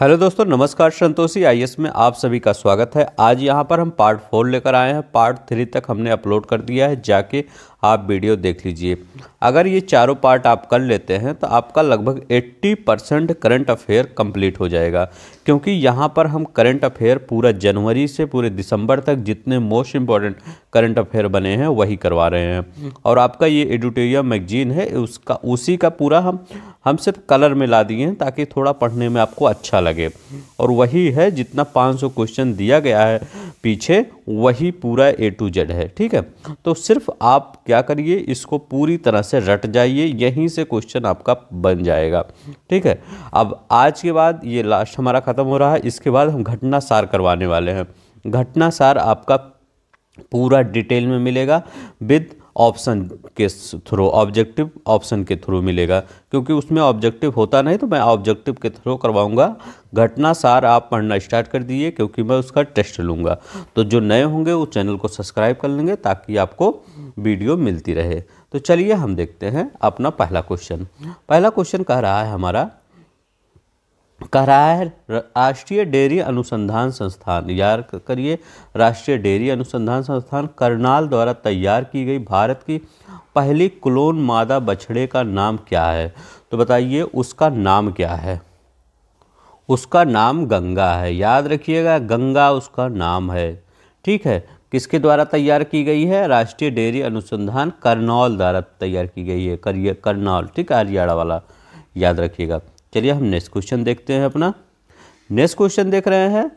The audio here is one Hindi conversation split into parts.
हेलो दोस्तों नमस्कार संतोषी आई में आप सभी का स्वागत है आज यहाँ पर हम पार्ट फोर लेकर आए हैं पार्ट थ्री तक हमने अपलोड कर दिया है जाके आप वीडियो देख लीजिए अगर ये चारों पार्ट आप कर लेते हैं तो आपका लगभग 80 परसेंट करंट अफेयर कंप्लीट हो जाएगा क्योंकि यहाँ पर हम करंट अफेयर पूरा जनवरी से पूरे दिसंबर तक जितने मोस्ट इम्पॉर्टेंट करंट अफेयर बने हैं वही करवा रहे हैं और आपका ये एडिटोरियल मैगजीन है उसका उसी का पूरा हम हम सिर्फ कलर में ला दिए हैं ताकि थोड़ा पढ़ने में आपको अच्छा लगे और वही है जितना 500 क्वेश्चन दिया गया है पीछे वही पूरा ए टू जेड है ठीक है तो सिर्फ आप क्या क्या करिए इसको पूरी तरह से रट जाइए यहीं से क्वेश्चन आपका बन जाएगा ठीक है अब आज के बाद ये लास्ट हमारा ख़त्म हो रहा है इसके बाद हम घटना सार करवाने वाले हैं घटना सार आपका पूरा डिटेल में मिलेगा विद ऑप्शन के थ्रू ऑब्जेक्टिव ऑप्शन के थ्रू मिलेगा क्योंकि उसमें ऑब्जेक्टिव होता नहीं तो मैं ऑब्जेक्टिव के थ्रू करवाऊंगा घटना सार आप पढ़ना स्टार्ट कर दीजिए क्योंकि मैं उसका टेस्ट लूँगा तो जो नए होंगे वो चैनल को सब्सक्राइब कर लेंगे ताकि आपको वीडियो मिलती रहे तो चलिए हम देखते हैं अपना पहला क्वेश्चन पहला क्वेश्चन कह रहा है हमारा कह रहा है राष्ट्रीय डेयरी अनुसंधान संस्थान यार करिए राष्ट्रीय डेयरी अनुसंधान संस्थान करनाल द्वारा तैयार की गई भारत की पहली क्लोन मादा बछड़े का नाम क्या है तो बताइए उसका नाम क्या है उसका नाम गंगा है याद रखिएगा गंगा उसका नाम है ठीक है किसके द्वारा तैयार की गई है राष्ट्रीय डेयरी अनुसंधान करनौल द्वारा तैयार की गई है करिए करनौल ठीक है हरियाणा वाला याद रखिएगा चलिए हम नेक्स्ट क्वेश्चन देखते हैं अपना नेक्स्ट क्वेश्चन देख रहे हैं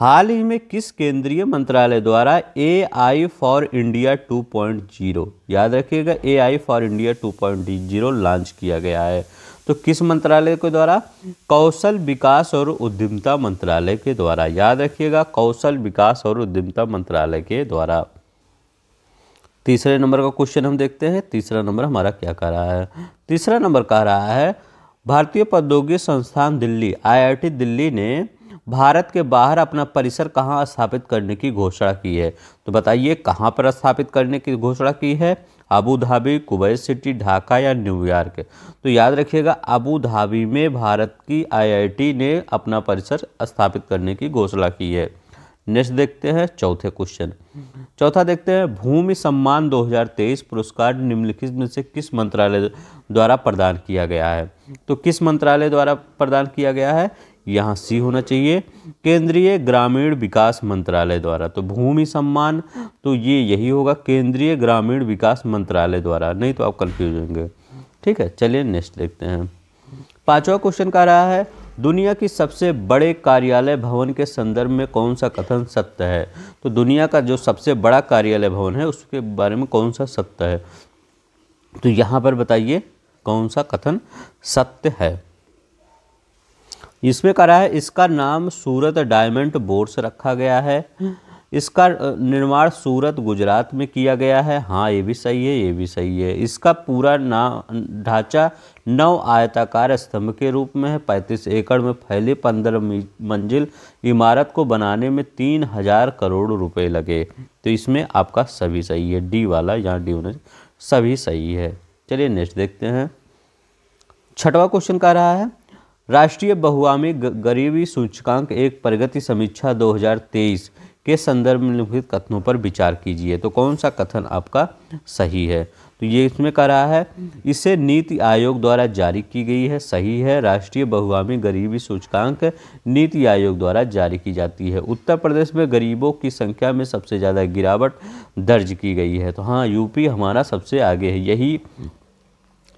हाल ही में किस केंद्रीय मंत्रालय द्वारा ए आई फॉर इंडिया 2.0 याद रखिएगा A I for India 2.0 launch किया गया है तो किस मंत्रालय के द्वारा कौशल विकास और उद्यमता मंत्रालय के द्वारा याद रखिएगा कौशल विकास और उद्यमता मंत्रालय के द्वारा तीसरे नंबर का क्वेश्चन हम देखते हैं तीसरा नंबर हमारा क्या कह रहा है तीसरा नंबर कह रहा है भारतीय प्रौद्योगिकी संस्थान दिल्ली आईआईटी दिल्ली ने भारत के बाहर अपना परिसर कहाँ स्थापित करने की घोषणा की है तो बताइए कहाँ पर स्थापित करने की घोषणा की है Abu Dhabi Kuwait city Dhaka या न्यूयॉर्क तो याद रखिएगा अबू धाबी में भारत की आईआईटी ने अपना परिसर स्थापित करने की घोषणा की है नेक्स्ट देखते हैं चौथे क्वेश्चन चौथा देखते हैं भूमि सम्मान 2023 पुरस्कार निम्नलिखित में से किस मंत्रालय द्वारा प्रदान किया गया है तो किस मंत्रालय द्वारा प्रदान किया गया है यहाँ सी होना चाहिए केंद्रीय ग्रामीण विकास मंत्रालय द्वारा तो भूमि सम्मान तो ये यही होगा केंद्रीय ग्रामीण विकास मंत्रालय द्वारा नहीं तो आप कन्फ्यूज होंगे ठीक है चलिए नेक्स्ट देखते हैं पांचवा क्वेश्चन कह रहा है दुनिया की सबसे बड़े कार्यालय भवन के संदर्भ में कौन सा कथन सत्य है तो दुनिया का जो सबसे बड़ा कार्यालय भवन है उसके बारे में कौन सा सत्य है तो यहाँ पर बताइए कौन सा कथन सत्य है इसमें करा है इसका नाम सूरत डायमंड बोर्स रखा गया है इसका निर्माण सूरत गुजरात में किया गया है हाँ ये भी सही है ये भी सही है इसका पूरा ना ढांचा नौ आयताकार स्तंभ के रूप में है पैंतीस एकड़ में फैली पंद्रह मंजिल इमारत को बनाने में तीन हजार करोड़ रुपए लगे तो इसमें आपका सभी सही है डी वाला यहाँ डी सभी सही है चलिए नेक्स्ट देखते हैं छठवा क्वेश्चन कह रहा है राष्ट्रीय बहुआमी गरीबी सूचकांक एक प्रगति समीक्षा दो के संदर्भ में निम्नलिखित कथनों पर विचार कीजिए तो कौन सा कथन आपका सही है तो ये इसमें कह रहा है इसे नीति आयोग द्वारा जारी की गई है सही है राष्ट्रीय बहुआमी गरीबी सूचकांक नीति आयोग द्वारा जारी की जाती है उत्तर प्रदेश में गरीबों की संख्या में सबसे ज़्यादा गिरावट दर्ज की गई है तो हाँ यूपी हमारा सबसे आगे है यही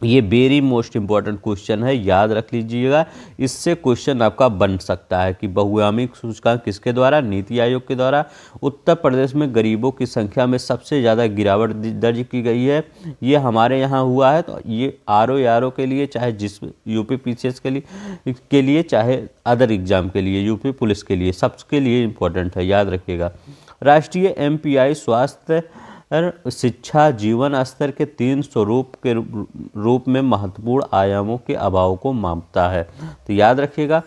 ये वेरी मोस्ट इम्पॉर्टेंट क्वेश्चन है याद रख लीजिएगा इससे क्वेश्चन आपका बन सकता है कि बहुआमिक सूचकांक किसके द्वारा नीति आयोग के द्वारा उत्तर प्रदेश में गरीबों की संख्या में सबसे ज़्यादा गिरावट दर्ज की गई है ये हमारे यहाँ हुआ है तो ये आर ओ आर ओ के लिए चाहे जिस यूपी एस के लिए के लिए चाहे अदर एग्ज़ाम के लिए यूपी पुलिस के लिए सबके लिए इम्पोर्टेंट है याद रखिएगा राष्ट्रीय एम स्वास्थ्य शिक्षा जीवन स्तर के तीन स्वरूप के रूप में महत्वपूर्ण आयामों के अभाव को मापता है तो याद रखिएगा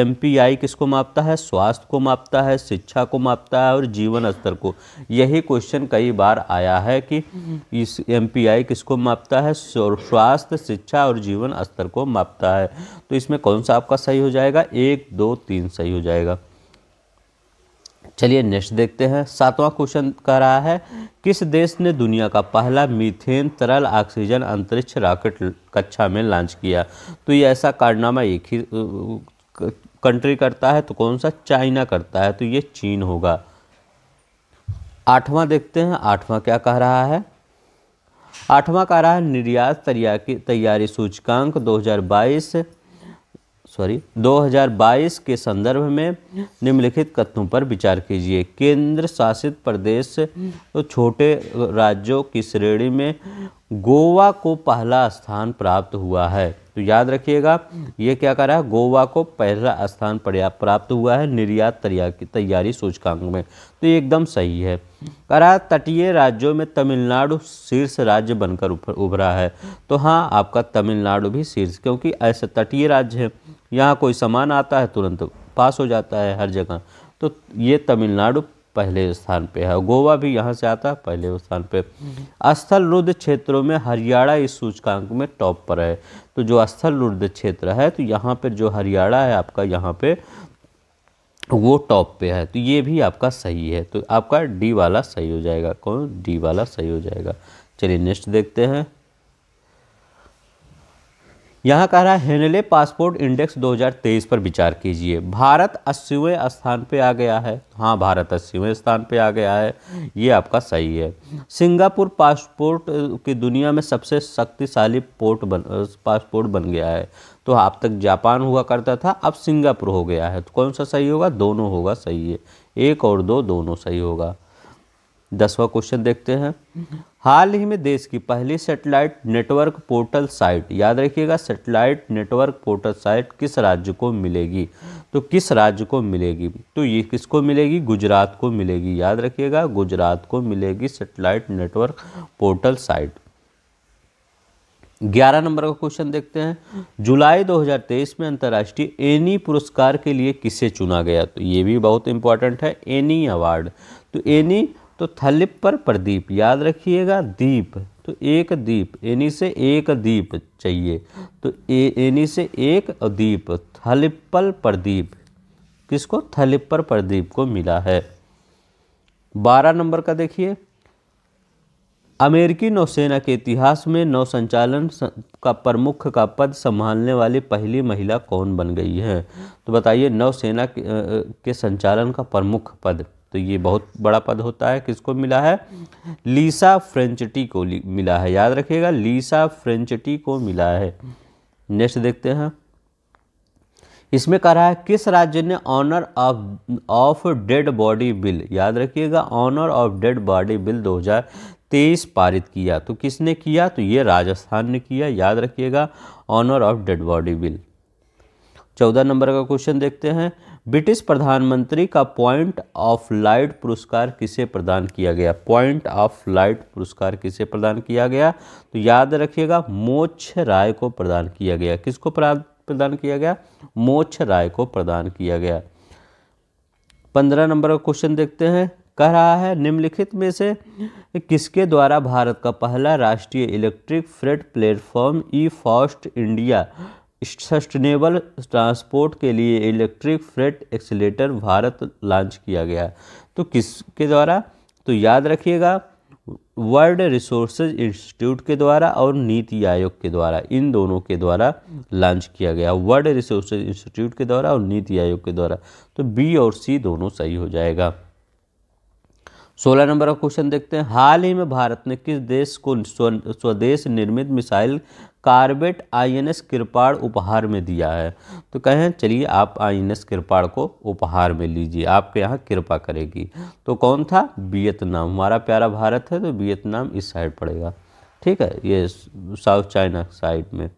एम पी आई किसको मापता है स्वास्थ्य को मापता है शिक्षा को मापता है और जीवन स्तर को यही क्वेश्चन कई बार आया है कि इस एम पी आई किसको मापता है स्वास्थ्य शिक्षा और जीवन स्तर को मापता है तो इसमें कौन सा आपका सही हो जाएगा एक दो तीन सही हो जाएगा चलिए नेक्स्ट देखते हैं सातवां क्वेश्चन कह रहा है किस देश ने दुनिया का पहला मीथेन तरल ऑक्सीजन अंतरिक्ष रॉकेट कक्षा में लॉन्च किया तो ये ऐसा कारनामा एक ही कंट्री करता है तो कौन सा चाइना करता है तो ये चीन होगा आठवां देखते हैं आठवां क्या कह रहा है आठवां कह रहा है निर्यात तैयारी सूचकांक दो सॉरी 2022 के संदर्भ में निम्नलिखित कथनों पर विचार कीजिए केंद्र शासित प्रदेश तो छोटे राज्यों की श्रेणी में गोवा को पहला स्थान प्राप्त हुआ है तो याद रखिएगा ये क्या कर रहा है गोवा को पहला स्थान प्राप्त हुआ है निर्यात तैयारी सूचकांक में तो ये एकदम सही है करा तटीय राज्यों में तमिलनाडु शीर्ष राज्य बनकर उभरा है तो हाँ आपका तमिलनाडु भी शीर्ष क्योंकि ऐसे तटीय राज्य है यहाँ कोई सामान आता है तुरंत पास हो जाता है हर जगह तो ये तमिलनाडु पहले स्थान पे है गोवा भी यहाँ से आता है पहले स्थान पे स्थल रुद्ध क्षेत्रों में हरियाणा इस सूचकांक में टॉप पर है तो जो स्थल रुद्ध क्षेत्र है तो यहाँ पर जो हरियाणा है आपका यहाँ पे वो टॉप पे है तो ये भी आपका सही है तो आपका डी वाला सही हो जाएगा कौन डी वाला सही हो जाएगा चलिए नेक्स्ट देखते हैं यहाँ कह रहा है हेनले पासपोर्ट इंडेक्स 2023 पर विचार कीजिए भारत अस्सीवें स्थान पे आ गया है हाँ भारत अस्सीवें स्थान पे आ गया है ये आपका सही है सिंगापुर पासपोर्ट की दुनिया में सबसे शक्तिशाली पोर्ट बन पासपोर्ट बन गया है तो आप तक जापान हुआ करता था अब सिंगापुर हो गया है तो कौन सा सही होगा दोनों होगा सही है एक और दो दोनों सही होगा दसवा क्वेश्चन देखते हैं हाल ही में देश की पहली सेटेलाइट नेटवर्क पोर्टल साइट याद रखिएगा सेटेलाइट नेटवर्क पोर्टल साइट किस राज्य को मिलेगी तो किस राज्य को मिलेगी तो ये किसको मिलेगी गुजरात को मिलेगी याद रखिएगा गुजरात को मिलेगी सेटेलाइट नेटवर्क पोर्टल साइट ग्यारह नंबर का क्वेश्चन देखते हैं जुलाई 2023 में अंतर्राष्ट्रीय एनी पुरस्कार के लिए किसे चुना गया तो ये भी बहुत इंपॉर्टेंट है एनी अवार्ड तो एनी तो थलिप पर प्रदीप याद रखिएगा दीप तो एक दीप एनी से एक दीप चाहिए तो एनी से एक दीप थलिप्पल प्रदीप किसको थलिप पर प्रदीप को मिला है बारह नंबर का देखिए अमेरिकी नौसेना के इतिहास में नौसंचालन का प्रमुख का पद संभालने वाली पहली महिला कौन बन गई है तो बताइए नौसेना के संचालन का प्रमुख पद तो ये बहुत बड़ा पद होता है किसको मिला है लीसा फ्रेंचटी को मिला है याद रखिएगा लीसा फ्रेंचटी को मिला है नेक्स्ट देखते हैं इसमें कह रहा है किस राज्य ने honour of of dead body bill याद रखिएगा honour of dead body bill 2023 पारित किया तो किसने किया तो ये राजस्थान ने किया याद रखिएगा honour of dead body bill चौदह नंबर का क्वेश्चन देखते हैं ब्रिटिश प्रधानमंत्री का पॉइंट ऑफ लाइट पुरस्कार किसे प्रदान किया गया पॉइंट ऑफ लाइट पुरस्कार किसे प्रदान किया गया तो याद रखिएगा मोक्ष राय को प्रदान किया गया किसको प्रदान किया गया मोक्ष राय को प्रदान किया गया पंद्रह नंबर का क्वेश्चन देखते हैं कह रहा है निम्नलिखित में से किसके द्वारा भारत का पहला राष्ट्रीय electric freight platform E FAST India sustainable transport के लिए electric freight accelerator Bharat launch किया गया तो किसके द्वारा तो याद रखिएगा वर्ल्ड रिसोर्स इंस्टीट्यूट के द्वारा और नीति आयोग के द्वारा इन दोनों के द्वारा लॉन्च किया गया वर्ल्ड रिसोर्स इंस्टीट्यूट के द्वारा और नीति आयोग के द्वारा तो बी और सी दोनों सही हो जाएगा सोलह नंबर का क्वेश्चन देखते हैं हाल ही में भारत ने किस देश को स्वदेश निर्मित missile corvette I N S उपहार में दिया है तो कहें चलिए आप आई एन एस को उपहार में लीजिए आपके यहाँ कृपा करेगी तो कौन था वियतनाम हमारा प्यारा भारत है तो वियतनाम इस साइड पड़ेगा ठीक है ये साउथ चाइना साइड में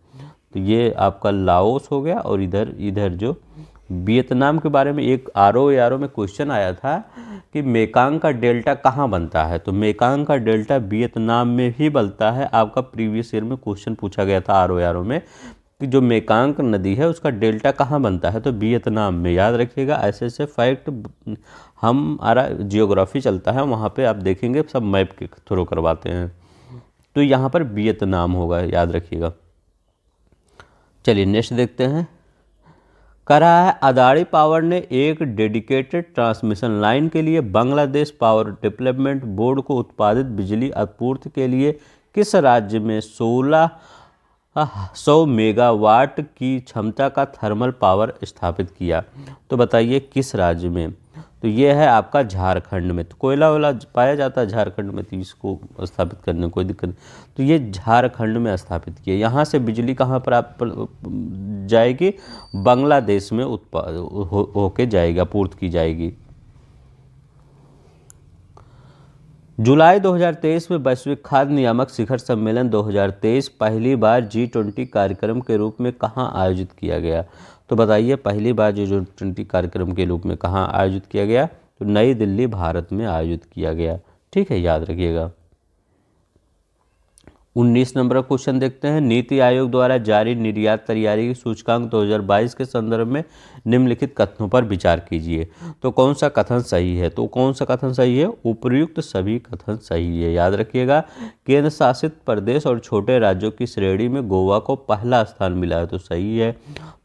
तो ये आपका लाओस हो गया और इधर इधर जो वियतनाम के बारे में एक आर ओ आर ओ में क्वेश्चन आया था कि मेकांग का डेल्टा कहाँ बनता है तो मेकांग का डेल्टा वियतनाम में ही बनता है आपका प्रीवियस ईयर में क्वेश्चन पूछा गया था आर ओ आर ओ में कि जो मेकांग नदी है उसका डेल्टा कहाँ बनता है तो वियतनाम में याद रखिएगा ऐसे ऐसे फैक्ट हम हमारा जियोग्राफी चलता है वहाँ पे आप देखेंगे सब मैप के थ्रू करवाते हैं तो यहाँ पर वियतनाम होगा याद रखिएगा चलिए नेक्स्ट देखते हैं कर रहा है अदाड़ी पावर ने एक डेडिकेटेड ट्रांसमिशन लाइन के लिए बांग्लादेश पावर डेवलपमेंट बोर्ड को उत्पादित बिजली आपूर्ति के लिए किस राज्य में सोलह सौ मेगावाट की क्षमता का थर्मल पावर स्थापित किया तो बताइए किस राज्य में तो ये है आपका झारखंड में तो कोयला वोला पाया जाता है झारखंड में तो इसको स्थापित करने कोई दिक्कत नहीं तो ये झारखंड में स्थापित किया यहाँ से बिजली कहाँ पर आप जाएगी बांग्लादेश में उत्पाद होके हो जाएगा पूर्त की जाएगी जुलाई 2023 में वैश्विक खाद्य नियामक शिखर सम्मेलन 2023 पहली बार जी ट्वेंटी कार्यक्रम के रूप में कहाँ आयोजित किया गया तो बताइए पहली बार जो जो ट्वेंटी कार्यक्रम के रूप में कहाँ आयोजित किया गया तो नई दिल्ली भारत में आयोजित किया गया ठीक है याद रखिएगा उन्नीस नंबर क्वेश्चन देखते हैं नीति आयोग द्वारा जारी निर्यात तैयारी की सूचकांक 2022 के संदर्भ में निम्नलिखित कथनों पर विचार कीजिए तो कौन सा कथन सही है तो कौन सा कथन सही है उपयुक्त सभी कथन सही है याद रखिएगा केंद्र शासित प्रदेश और छोटे राज्यों की श्रेणी में गोवा को पहला स्थान मिला है तो सही है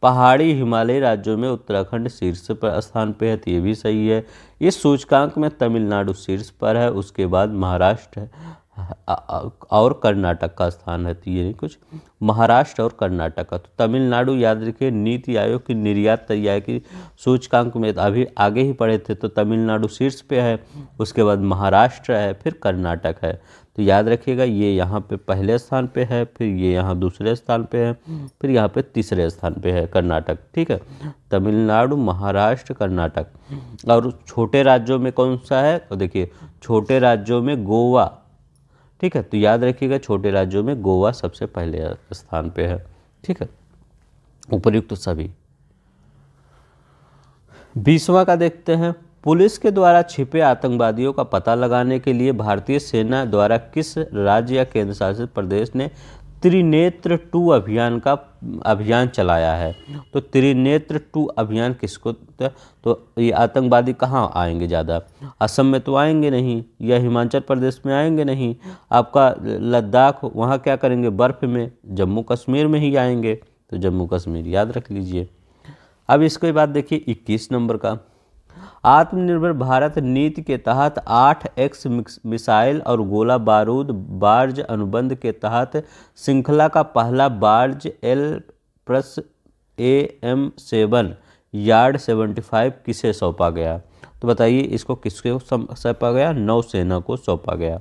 पहाड़ी हिमालयी राज्यों में उत्तराखंड शीर्ष पर स्थान पर है तो ये भी सही है इस सूचकांक में तमिलनाडु शीर्ष पर है उसके बाद महाराष्ट्र और कर्नाटक का स्थान है तो ये कुछ महाराष्ट्र और कर्नाटक का तो तमिलनाडु याद रखिए नीति आयोग की निर्यात तैयार की सूचकांक में अभी आगे ही पढ़े थे तो तमिलनाडु शीर्ष पे है उसके बाद महाराष्ट्र है फिर कर्नाटक है तो याद रखिएगा ये यहाँ पे पहले स्थान पे है फिर ये यहाँ दूसरे स्थान पे है फिर यहाँ पे तीसरे स्थान पे है कर्नाटक ठीक है तमिलनाडु महाराष्ट्र कर्नाटक और छोटे राज्यों में कौन सा है तो देखिए छोटे राज्यों में गोवा ठीक है तो याद रखिएगा छोटे राज्यों में गोवा सबसे पहले स्थान पे है ठीक है उपयुक्त सभी बीसवा का देखते हैं पुलिस के द्वारा छिपे आतंकवादियों का पता लगाने के लिए भारतीय सेना द्वारा किस राज्य या केंद्र शासित प्रदेश ने त्रिनेत्र टू अभियान का अभियान चलाया है तो त्रिनेत्र टू अभियान किसको तो ये आतंकवादी कहाँ आएंगे ज़्यादा असम में तो आएंगे नहीं या हिमाचल प्रदेश में आएंगे नहीं आपका लद्दाख वहाँ क्या करेंगे बर्फ़ में जम्मू कश्मीर में ही आएंगे तो जम्मू कश्मीर याद रख लीजिए अब इसके बाद देखिए 21 नंबर का आत्मनिर्भर भारत नीति के तहत आठ एक्स मिसाइल और गोला बारूद बार्ज अनुबंध के तहत श्रृंखला का पहला barge L plus A M seven yard seventy five किसे सौंपा गया तो बताइए इसको किसके सौंपा गया नौसेना को सौंपा गया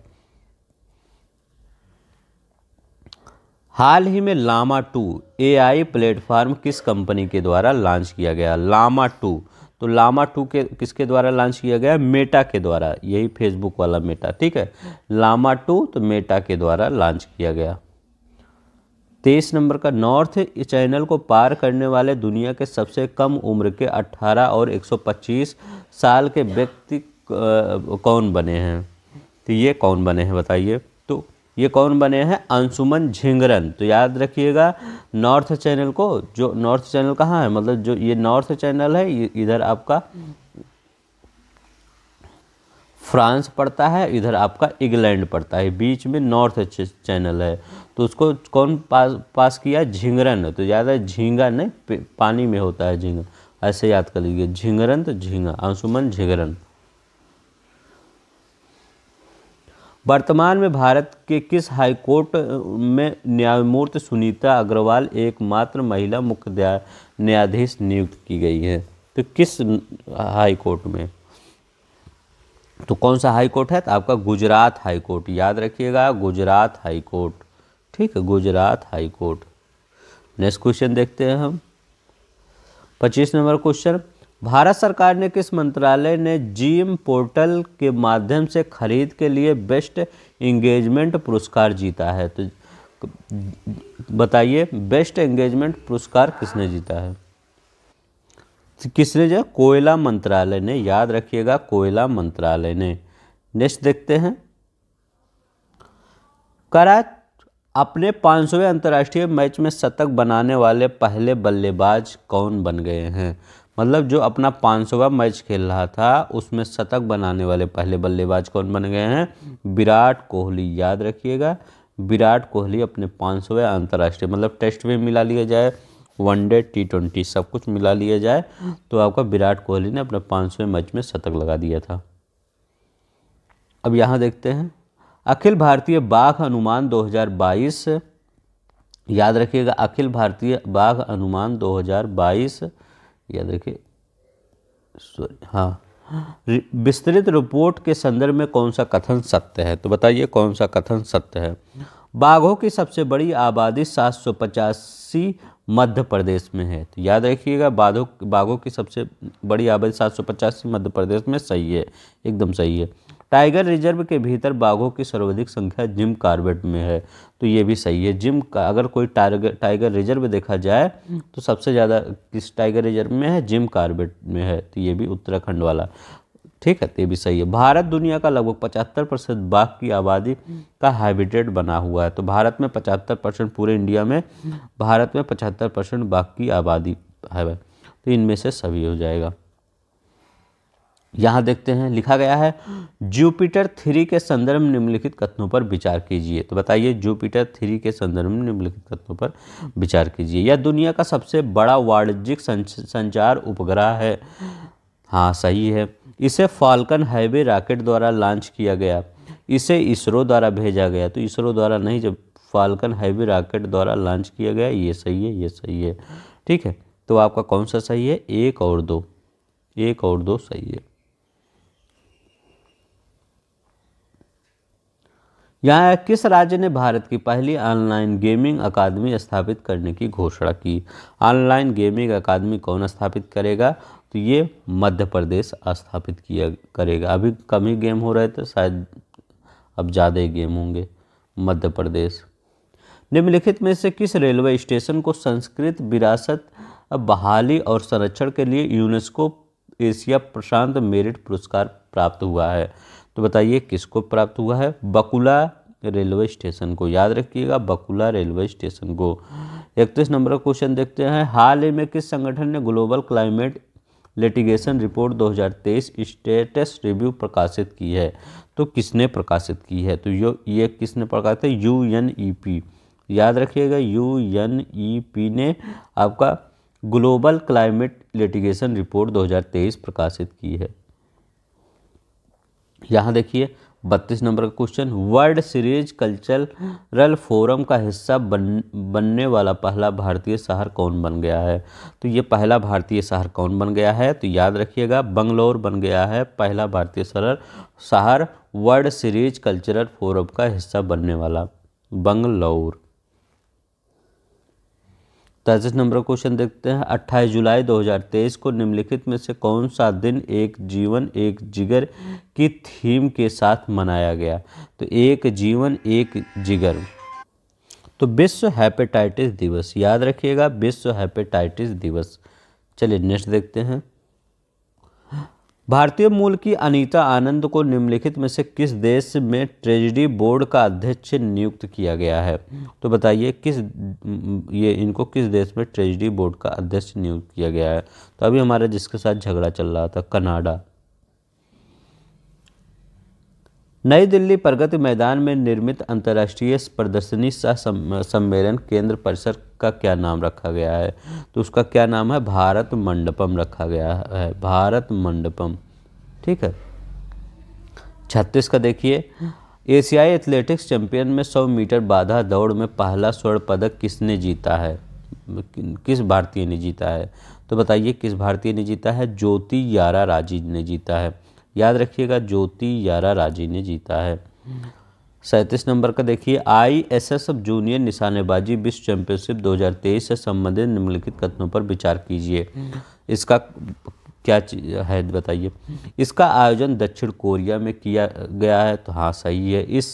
हाल ही में लामा टू एआई प्लेटफॉर्म किस कंपनी के द्वारा लॉन्च किया गया लामा टू तो लामा टू के किसके द्वारा लॉन्च किया गया मेटा के द्वारा यही फेसबुक वाला मेटा ठीक है लामा टू तो मेटा के द्वारा लॉन्च किया गया तेईस नंबर का नॉर्थ चैनल को पार करने वाले दुनिया के सबसे कम उम्र के 18 और 125 साल के व्यक्ति कौन बने हैं तो ये कौन बने हैं बताइए ये कौन बने हैं अंशुमन झिंगरन तो याद रखिएगा नॉर्थ चैनल को जो नॉर्थ चैनल कहाँ है मतलब जो ये नॉर्थ चैनल है इधर आपका फ्रांस पड़ता है इधर आपका इंग्लैंड पड़ता है बीच में नॉर्थ चैनल है तो उसको कौन पास पास किया झिंगरन तो याद है झींगा नहीं पानी में होता है झींगा ऐसे याद कर लीजिए झिंगरन तो झींगा अंशुमन झिंगरन वर्तमान में भारत के किस हाई कोर्ट में न्यायमूर्ति सुनीता अग्रवाल एकमात्र महिला मुख्य न्यायाधीश नियुक्त की गई है तो किस हाई कोर्ट में तो कौन सा हाई कोर्ट है तो आपका गुजरात हाई कोर्ट याद रखिएगा गुजरात हाई कोर्ट ठीक है Gujarat high court next question देखते हैं हम पच्चीस नंबर क्वेश्चन भारत सरकार ने किस मंत्रालय ने जीएम पोर्टल के माध्यम से खरीद के लिए बेस्ट इंगेजमेंट पुरस्कार जीता है तो बताइए बेस्ट एंगेजमेंट पुरस्कार किसने जीता है किसने जो कोयला मंत्रालय ने याद रखिएगा कोयला मंत्रालय ने नेक्स्ट देखते हैं कराच अपने 500वें अंतर्राष्ट्रीय मैच में शतक बनाने वाले पहले बल्लेबाज कौन बन गए हैं मतलब जो अपना पाँच मैच खेल रहा था उसमें शतक बनाने वाले पहले बल्लेबाज कौन बन गए हैं विराट कोहली याद रखिएगा विराट कोहली अपने पाँच सौ अंतर्राष्ट्रीय मतलब टेस्ट में मिला लिया जाए वनडे टी ट्वेंटी सब कुछ मिला लिया जाए तो आपका विराट कोहली ने अपने पाँच सौ मैच में शतक लगा दिया था अब यहाँ देखते हैं अखिल भारतीय बाघ अनुमान 2022 याद रखिएगा अखिल भारतीय बाघ अनुमान 2022 याद रखिए सॉरी हाँ विस्तृत रिपोर्ट के संदर्भ में कौन सा कथन सत्य है तो बताइए कौन सा कथन सत्य है बाघों की सबसे बड़ी आबादी सात सौ पचासी मध्य प्रदेश में है तो याद रखिएगा बाघों बाघों की सबसे बड़ी आबादी सात सौ पचासी मध्य प्रदेश में सही है एकदम सही है टाइगर रिजर्व के भीतर बाघों की सर्वाधिक संख्या जिम कार्बेट में है तो ये भी सही है जिम का अगर कोई टाइगर टाइगर रिजर्व देखा जाए तो सबसे ज़्यादा किस टाइगर रिजर्व में है जिम कार्बेट में है तो ये भी उत्तराखंड वाला ठीक है तो ये भी सही है भारत दुनिया का लगभग पचहत्तर परसेंट बाघ की आबादी का हैबिटेट बना हुआ है तो भारत में पचहत्तर परसेंट पूरे इंडिया में भारत में पचहत्तर परसेंट बाघ की आबादी है तो इनमें से सभी हो जाएगा यहाँ देखते हैं लिखा गया है जुपिटर थ्री के संदर्भ में निम्नलिखित कथनों पर विचार कीजिए तो बताइए जुपिटर थ्री के संदर्भ में निम्नलिखित कथनों पर विचार कीजिए यह दुनिया का सबसे बड़ा वाणिज्यिक संचार उपग्रह है हाँ सही है इसे फाल्कन हाईवे रॉकेट द्वारा लॉन्च किया गया इसे इसरो द्वारा भेजा गया तो इसरो द्वारा नहीं जब फाल्कन हाईवे रॉकेट द्वारा लॉन्च किया गया ये सही है ये सही है ठीक है तो आपका कौन सा सही है एक और दो एक और दो सही है यहाँ किस राज्य ने भारत की पहली ऑनलाइन गेमिंग अकादमी स्थापित करने की घोषणा की ऑनलाइन गेमिंग अकादमी कौन स्थापित करेगा तो ये मध्य प्रदेश स्थापित किया करेगा अभी कम ही गेम हो रहे थे शायद अब ज़्यादा ही गेम होंगे मध्य प्रदेश निम्नलिखित में से किस रेलवे स्टेशन को संस्कृत विरासत बहाली और संरक्षण के लिए यूनेस्को एशिया प्रशांत मेरिट पुरस्कार प्राप्त हुआ है तो बताइए किसको प्राप्त हुआ है बकुला रेलवे स्टेशन को याद रखिएगा बकुला रेलवे स्टेशन को इकतीस नंबर का क्वेश्चन देखते हैं हाल ही में किस संगठन ने global climate litigation report 2023 status review प्रकाशित की है तो किसने प्रकाशित की है तो यो ये किसने प्रकाशित है यू एन ई पी याद रखिएगा यू एन ई पी ने आपका ग्लोबल क्लाइमेट लिटिगेशन रिपोर्ट 2023 प्रकाशित की है यहाँ देखिए बत्तीस नंबर का question world series cultural forum का हिस्सा बन बनने वाला पहला भारतीय शहर कौन बन गया है तो ये पहला भारतीय शहर कौन बन गया है तो याद रखिएगा बंगलोर बन गया है पहला भारतीय शहर शहर वर्ल्ड सीरीज कल्चरल फोरम का हिस्सा बनने वाला बंगलौर सैंतीस नंबर क्वेश्चन देखते हैं अट्ठाईस जुलाई 2023 को निम्नलिखित में से कौन सा दिन एक जीवन एक जिगर की थीम के साथ मनाया गया तो एक जीवन एक जिगर तो विश्व हेपेटाइटिस दिवस याद रखिएगा विश्व हेपेटाइटिस दिवस चलिए नेक्स्ट देखते हैं भारतीय मूल की अनीता आनंद को निम्नलिखित में से किस देश में ट्रेजडी बोर्ड का अध्यक्ष नियुक्त किया गया है तो बताइए किस ये इनको किस देश में ट्रेजडी बोर्ड का अध्यक्ष नियुक्त किया गया है तो अभी हमारा जिसके साथ झगड़ा चल रहा था कनाडा नई दिल्ली प्रगति मैदान में निर्मित अंतर्राष्ट्रीय प्रदर्शनी सह सम्मेलन केंद्र परिसर का क्या नाम रखा गया है तो उसका क्या नाम है भारत मंडपम रखा गया है भारत मंडपम ठीक है छत्तीस का देखिए एशियाई एथलेटिक्स चैंपियन में 100 मीटर बाधा दौड़ में पहला स्वर्ण पदक किसने जीता है किस भारतीय ने जीता है तो बताइए किस भारतीय ने जीता है ज्योति यारा राजी ने जीता है याद रखिएगा ज्योति यारा राजी ने जीता है सैंतीस नंबर का देखिए I S S F junior निशानेबाजी विश्व चैंपियनशिप 2023 से संबंधित निम्नलिखित कथनों पर विचार कीजिए इसका क्या चीज़ है बताइए इसका आयोजन दक्षिण कोरिया में किया गया है तो हाँ सही है इस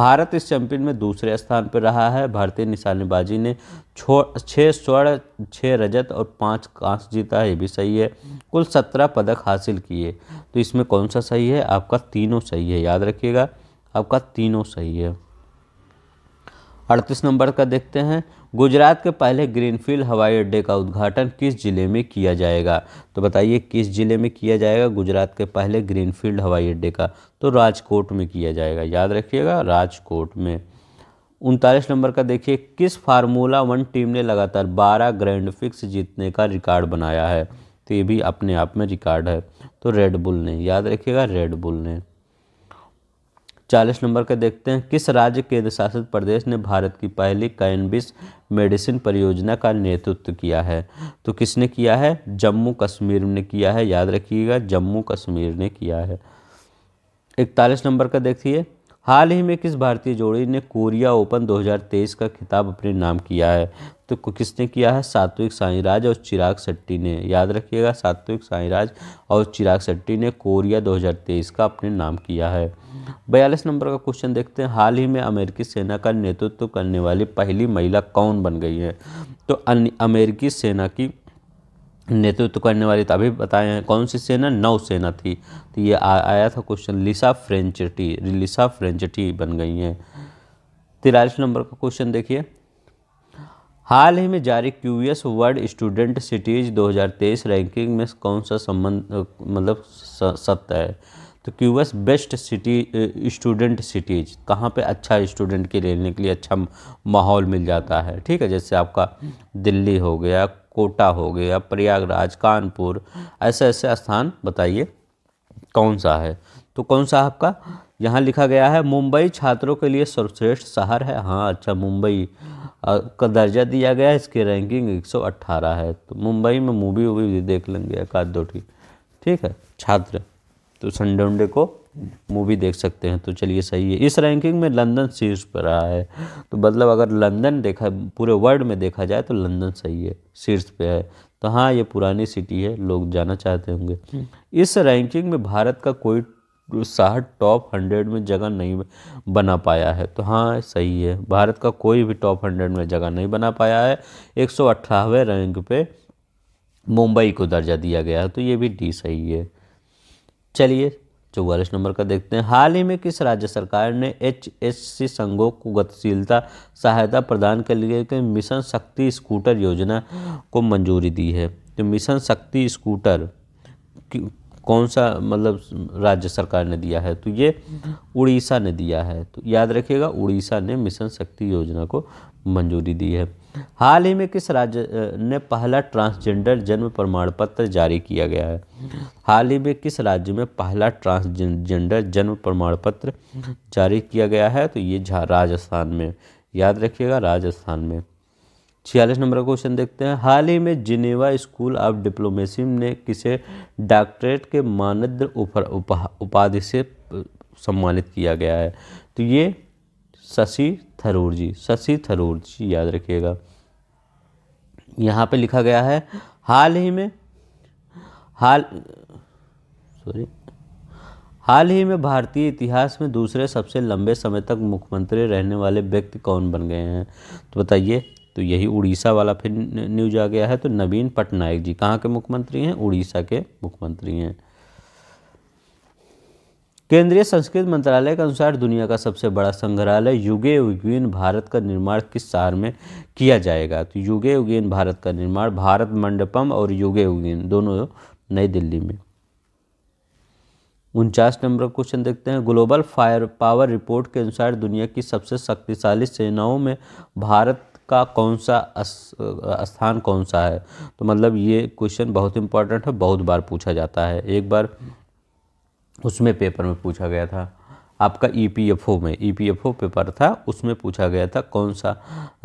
भारत इस चैंपियन में दूसरे स्थान पर रहा है भारतीय निशानेबाजी ने छः स्वर्ण छः रजत और पाँच कांस जीता है ये भी सही है कुल सत्रह पदक हासिल किए तो इसमें कौन सा सही है आपका तीनों सही है याद रखिएगा आपका तीनों सही है अड़तीस नंबर का देखते हैं गुजरात के पहले ग्रीनफील्ड हवाई अड्डे का उद्घाटन किस ज़िले में किया जाएगा तो बताइए किस ज़िले में किया जाएगा गुजरात के पहले ग्रीनफील्ड हवाई अड्डे का तो राजकोट में किया जाएगा याद रखिएगा राजकोट में उनतालीस नंबर का देखिए किस फार्मूला वन टीम ने लगातार बारह ग्रैंड फिक्स जीतने का रिकॉर्ड बनाया है तो ये भी अपने आप में रिकॉर्ड है तो रेडबुल ने याद रखिएगा रेड बुल ने चालीस नंबर का देखते हैं किस राज्य केंद्र शासित प्रदेश ने भारत की पहली कैनबिस मेडिसिन परियोजना का नेतृत्व किया है तो किसने किया है जम्मू कश्मीर ने किया है याद रखिएगा जम्मू कश्मीर ने किया है इकतालीस नंबर का देखिए हाल ही में किस भारतीय जोड़ी ने कोरिया ओपन 2023 का खिताब अपने नाम किया है तो किसने किया है सात्विक साईराज और चिराग शेट्टी ने याद रखिएगा सात्विक साईराज और चिराग शेट्टी ने कोरिया 2023 का अपने नाम किया है बयालीस नंबर का क्वेश्चन देखते हैं हाल ही में अमेरिकी सेना का नेतृत्व तो करने वाली पहली महिला कौन बन गई है तो अमेरिकी सेना की नेतृत्व तो करने वाली तो अभी बताए हैं कौन सी सेना नौसेना थी तो ये आ, आया था क्वेश्चन लिसा फ्रेंचटी लिसा फ्रेंचटी बन गई हैं तिरालीस नंबर का क्वेश्चन देखिए हाल ही में जारी QS world student cities 2023 ranking में कौन सा संबंध मतलब सत्य है तो QS best city student cities कहाँ पे अच्छा स्टूडेंट के रहने के लिए अच्छा माहौल मिल जाता है ठीक है जैसे आपका दिल्ली हो गया कोटा हो गया प्रयागराज कानपुर ऐसे ऐसे स्थान बताइए कौन सा है तो कौन सा आपका यहाँ लिखा गया है मुंबई छात्रों के लिए सर्वश्रेष्ठ शहर है हाँ अच्छा मुंबई का दर्जा दिया गया है इसकी रैंकिंग 118 है तो मुंबई में मूवी वूवी देख लेंगे एक आध दो ठीक है छात्र तो संडे को मूवी देख सकते हैं तो चलिए सही है इस रैंकिंग में लंदन शीर्ष पर रहा है तो मतलब अगर लंदन देखा पूरे वर्ल्ड में देखा जाए तो लंदन सही है शीर्ष पे है तो हाँ ये पुरानी सिटी है लोग जाना चाहते होंगे इस रैंकिंग में भारत का कोई शाह टॉप हंड्रेड में जगह नहीं बना पाया है तो हाँ सही है भारत का कोई भी टॉप हंड्रेड में जगह नहीं बना पाया है एक रैंक पे मुंबई को दर्जा दिया गया है तो ये भी डी सही है चलिए चौवालीस नंबर का देखते हैं हाल ही में किस राज्य सरकार ने एच एस सी संघों को गतिशीलता सहायता प्रदान के लिए के मिशन शक्ति स्कूटर योजना को मंजूरी दी है तो मिशन शक्ति स्कूटर कौन सा मतलब राज्य सरकार ने दिया है तो ये उड़ीसा ने दिया है तो याद रखिएगा उड़ीसा ने मिशन शक्ति योजना को मंजूरी दी है हाल ही में किस राज्य ने पहला ट्रांसजेंडर जन्म प्रमाण पत्र जारी किया गया है हाल ही में किस राज्य में पहला ट्रांसजेंडर जन्म प्रमाण पत्र जारी किया गया है तो ये राजस्थान में याद रखिएगा राजस्थान में छियालीस नंबर क्वेश्चन देखते हैं हाल ही में जिनेवा स्कूल ऑफ डिप्लोमेसी ने किसे डॉक्टरेट के मानद उपाधि से सम्मानित किया गया है तो ये शशि थरूर जी शशि थरूर जी याद रखिएगा यहाँ पे लिखा गया है हाल ही में हाल सॉरी हाल ही में भारतीय इतिहास में दूसरे सबसे लंबे समय तक मुख्यमंत्री रहने वाले व्यक्ति कौन बन गए हैं तो बताइए तो यही उड़ीसा वाला फिर न्यूज आ गया है तो नवीन पटनायक जी कहाँ के मुख्यमंत्री हैं उड़ीसा के मुख्यमंत्री हैं केंद्रीय संस्कृत मंत्रालय के अनुसार दुनिया का सबसे बड़ा संग्रहालय युगे उगेन भारत का निर्माण किस शहर में किया जाएगा तो युगे उगेन भारत का निर्माण भारत मंडपम और युगे उगेन दोनों नई दिल्ली में उनचास नंबर क्वेश्चन देखते हैं ग्लोबल फायर पावर रिपोर्ट के अनुसार दुनिया की सबसे शक्तिशाली सेनाओं में भारत का कौन सा स्थान कौन सा है तो मतलब ये क्वेश्चन बहुत इंपॉर्टेंट है बहुत बार पूछा जाता है एक बार उसमें पेपर में पूछा गया था आपका ईपीएफओ e में ईपीएफओ e पेपर था उसमें पूछा गया था कौन सा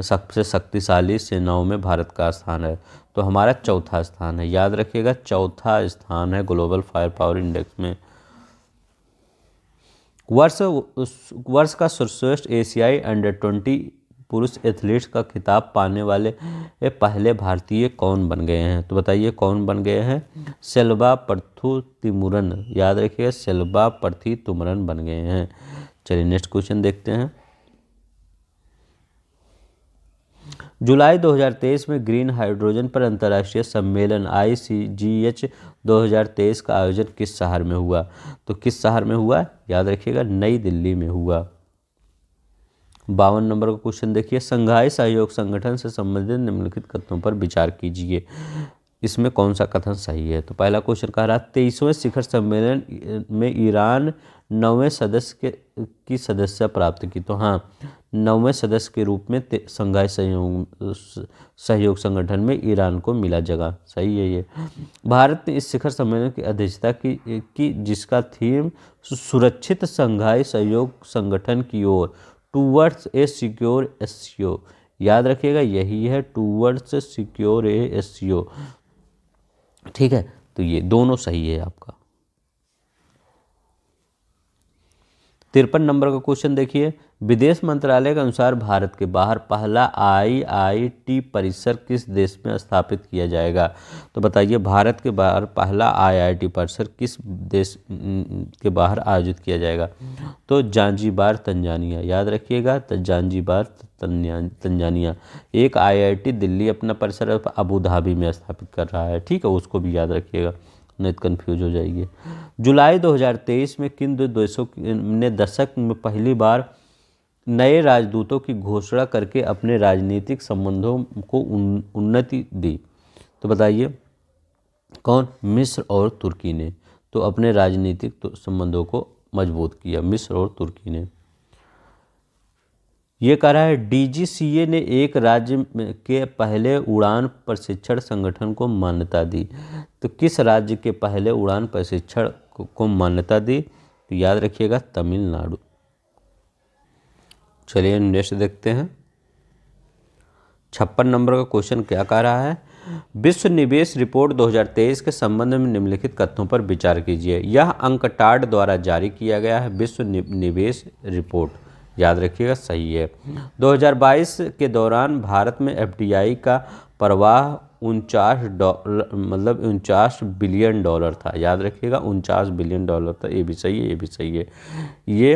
सबसे शक्तिशाली सेनाओं में भारत का स्थान है तो हमारा चौथा स्थान है याद रखिएगा चौथा स्थान है ग्लोबल फायर पावर इंडेक्स में वर्ष वर्ष का सर्वश्रेष्ठ एशियाई अंडर ट्वेंटी पुरुष एथलीट्स का खिताब पाने वाले पहले भारतीय कौन बन गए हैं तो बताइए कौन बन गए हैं सेल्वा पर्थु तिमुरन याद रखिएगा सेल्वा पर्थी तुमरन बन गए हैं चलिए नेक्स्ट क्वेश्चन देखते हैं जुलाई 2023 में ग्रीन हाइड्रोजन पर अंतर्राष्ट्रीय सम्मेलन आई सी जी एच दो का आयोजन किस शहर में हुआ तो किस शहर में हुआ याद रखिएगा नई दिल्ली में हुआ बावन नंबर का क्वेश्चन देखिए संघाई सहयोग संगठन से संबंधित निम्नलिखित कथनों पर विचार कीजिए इसमें कौन सा कथन सही है तो पहला क्वेश्चन कह रहा है तेईसवें शिखर सम्मेलन में ईरान नौवें सदस्य के की सदस्य प्राप्त की तो हाँ नौवें सदस्य के रूप में संघाई सहयोग सहयोग संगठन में ईरान को मिला जगह सही है ये भारत ने इस शिखर सम्मेलन की अध्यक्षता की, की जिसका थीम सुरक्षित संघाई सहयोग संगठन की ओर टूवर्ड्स ए सिक्योर एस याद रखिएगा यही है टूवर्ड्स सिक्योर ए एस ठीक है तो ये दोनों सही है आपका तिरपन नंबर का क्वेश्चन देखिए विदेश मंत्रालय के अनुसार भारत के बाहर पहला आईआईटी परिसर किस देश में स्थापित किया जाएगा तो बताइए भारत के बाहर पहला आईआईटी परिसर किस देश के बाहर आयोजित किया जाएगा तो जांजीबार तंजानिया याद रखिएगा तो जांजीबार तंजानिया एक आईआईटी दिल्ली अपना परिसर अबू धाबी में स्थापित कर रहा है ठीक है उसको भी याद रखिएगा नहीं तो कन्फ्यूज हो जाएगी जुलाई 2023 में किन दो देशों ने दशक में पहली बार नए राजदूतों की घोषणा करके अपने राजनीतिक संबंधों को उन, उन्नति दी तो बताइए कौन मिस्र और तुर्की ने तो अपने राजनीतिक तो संबंधों को मजबूत किया मिस्र और तुर्की ने यह कह रहा है डीजीसीए ने एक राज्य के पहले उड़ान प्रशिक्षण संगठन को मान्यता दी तो किस राज्य के पहले उड़ान प्रशिक्षण को मान्यता दी तो याद रखिएगा तमिलनाडु चलिए नेक्स्ट देखते हैं छप्पन नंबर का क्वेश्चन क्या कह रहा है विश्व निवेश रिपोर्ट 2023 के संबंध में निम्नलिखित कथनों पर विचार कीजिए यह अंक टार्ड द्वारा जारी किया गया है विश्व निवेश रिपोर्ट याद रखिएगा सही है 2022 के दौरान भारत में एफडीआई का प्रवाह उनचास मतलब उनचास बिलियन डॉलर था याद रखिएगा उनचास बिलियन डॉलर था ये भी सही है ये भी सही है ये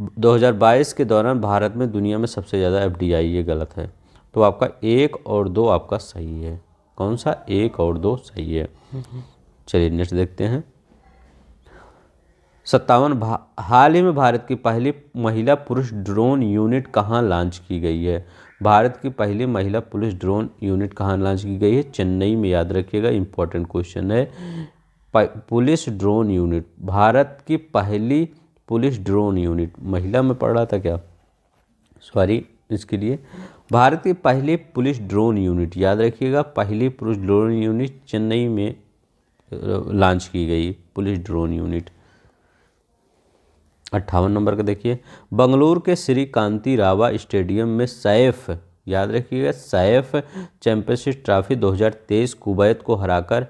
2022 के दौरान भारत में दुनिया में सबसे ज़्यादा एफ ये गलत है तो आपका एक और दो आपका सही है कौन सा एक और दो सही है चलिए नेक्स्ट देखते हैं सत्तावन हाल ही में भारत की पहली महिला पुरुष ड्रोन यूनिट कहाँ लॉन्च की गई है भारत की पहली महिला पुलिस ड्रोन यूनिट कहाँ लॉन्च की गई है चेन्नई में याद रखिएगा इंपॉर्टेंट क्वेश्चन है पुलिस ड्रोन यूनिट भारत की पहली पुलिस ड्रोन यूनिट महिला में पढ़ रहा था क्या सॉरी इसके लिए भारत के पहले पुलिस ड्रोन यूनिट याद रखिएगा पहली पुलिस ड्रोन यूनिट चेन्नई में लॉन्च की गई पुलिस ड्रोन यूनिट अट्ठावन नंबर का देखिए बंगलोर के श्री कांति रावा स्टेडियम में सैफ याद रखिएगा सैफ चैंपियनशिप ट्रॉफी 2023 कुवैत को हराकर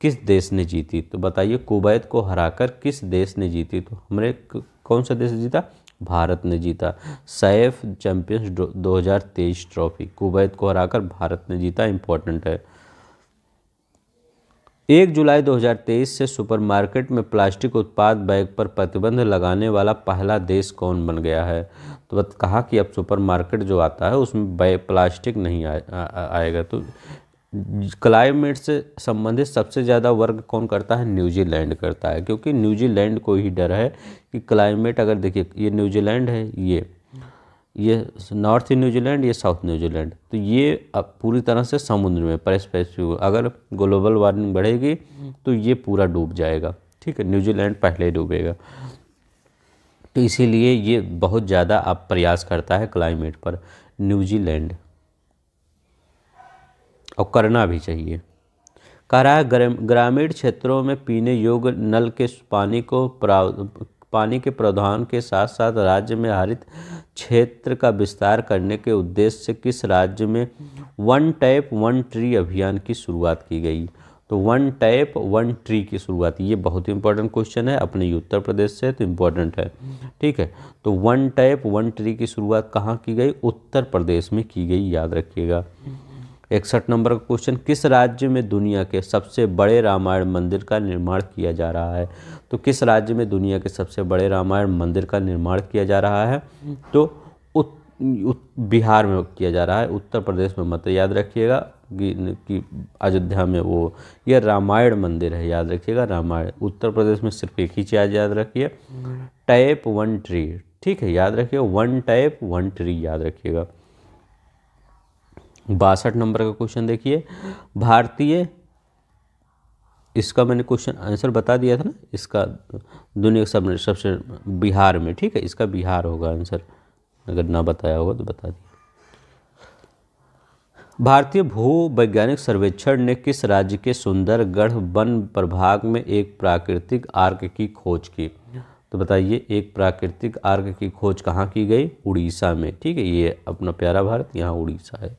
किस देश ने जीती तो बताइए कुवैत को हराकर किस देश ने जीती तो हमारे कौन सा देश जीता भारत ने जीता सैफ चैंपियंस 2023 ट्रॉफी कुवैत को हराकर भारत ने जीता इम्पोर्टेंट है एक जुलाई 2023 से सुपरमार्केट में प्लास्टिक उत्पाद बैग पर प्रतिबंध लगाने वाला पहला देश कौन बन गया है तो कहा कि अब सुपरमार्केट जो आता है उसमें बैग प्लास्टिक नहीं आ, आ, आएगा तो क्लाइमेट से संबंधित सबसे ज़्यादा वर्क कौन करता है न्यूजीलैंड करता है क्योंकि न्यूजीलैंड को ही डर है कि क्लाइमेट अगर देखिए ये न्यूजीलैंड है ये ये नॉर्थ न्यूजीलैंड ये साउथ न्यूजीलैंड तो ये अब पूरी तरह से समुद्र में परस्पेसिव अगर ग्लोबल वार्मिंग बढ़ेगी तो ये पूरा डूब जाएगा ठीक है न्यूजीलैंड पहले डूबेगा तो इसीलिए ये बहुत ज़्यादा अब प्रयास करता है क्लाइमेट पर न्यूजीलैंड और करना भी चाहिए कह रहा है ग्रामीण क्षेत्रों में पीने योग्य नल के पानी को पानी के प्रावधान के साथ साथ राज्य में हरित क्षेत्र का विस्तार करने के उद्देश्य से किस राज्य में वन टैप वन ट्री अभियान की शुरुआत की गई तो वन टैप वन ट्री की शुरुआत ये बहुत ही इंपॉर्टेंट क्वेश्चन है अपने उत्तर प्रदेश से तो इम्पोर्टेंट है ठीक है तो वन टैप वन ट्री की शुरुआत कहाँ की गई उत्तर प्रदेश में की गई याद रखिएगा इकसठ नंबर का क्वेश्चन किस राज्य में दुनिया के सबसे बड़े रामायण मंदिर का निर्माण किया जा रहा है तो किस राज्य में दुनिया के सबसे बड़े रामायण मंदिर का निर्माण किया जा रहा है तो उत, उत, बिहार में किया जा रहा है उत्तर प्रदेश में मत याद रखिएगा कि, अयोध्या में वो यह रामायण मंदिर है याद रखिएगा रामायण उत्तर प्रदेश में सिर्फ एक ही चीज़ याद रखिए हम्म। टाइप वन ट्री ठीक है याद रखिएगा वन टाइप वन ट्री याद रखिएगा बासठ नंबर का क्वेश्चन देखिए भारतीय इसका मैंने क्वेश्चन आंसर बता दिया था ना इसका दुनिया का सबसे सबसे बिहार में ठीक है इसका बिहार होगा आंसर अगर ना बताया होगा तो बता दिया भारतीय भू वैज्ञानिक सर्वेक्षण ने किस राज्य के सुंदरगढ़ वन प्रभाग में एक प्राकृतिक आर्क की खोज की तो बताइए एक प्राकृतिक आर्क की खोज कहाँ की गई उड़ीसा में ठीक है ये अपना प्यारा भारत यहाँ उड़ीसा है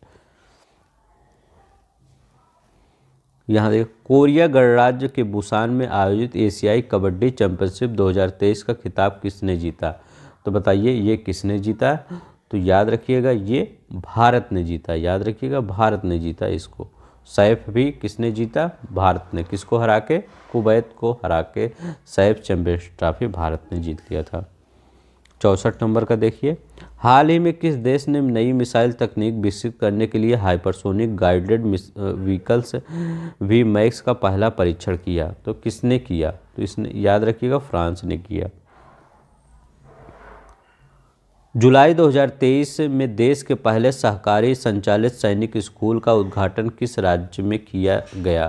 यहाँ देखो कोरिया गणराज्य के बुसान में आयोजित एशियाई कबड्डी चैंपियनशिप 2023 का खिताब किसने जीता तो बताइए ये किसने जीता तो याद रखिएगा ये भारत ने जीता याद रखिएगा भारत ने जीता इसको सैफ भी किसने जीता भारत ने किसको हरा के कुवैत को हरा के सैफ चैम्पियंस ट्रॉफी भारत ने जीत लिया था चौंसठ नंबर का देखिए हाल ही में किस देश ने नई मिसाइल तकनीक विकसित करने के लिए hypersonic guided vehicles V max का पहला परीक्षण किया तो किसने किया तो इसने याद रखिएगा फ्रांस ने किया जुलाई 2023 में देश के पहले सहकारी संचालित सैनिक स्कूल का उद्घाटन किस राज्य में किया गया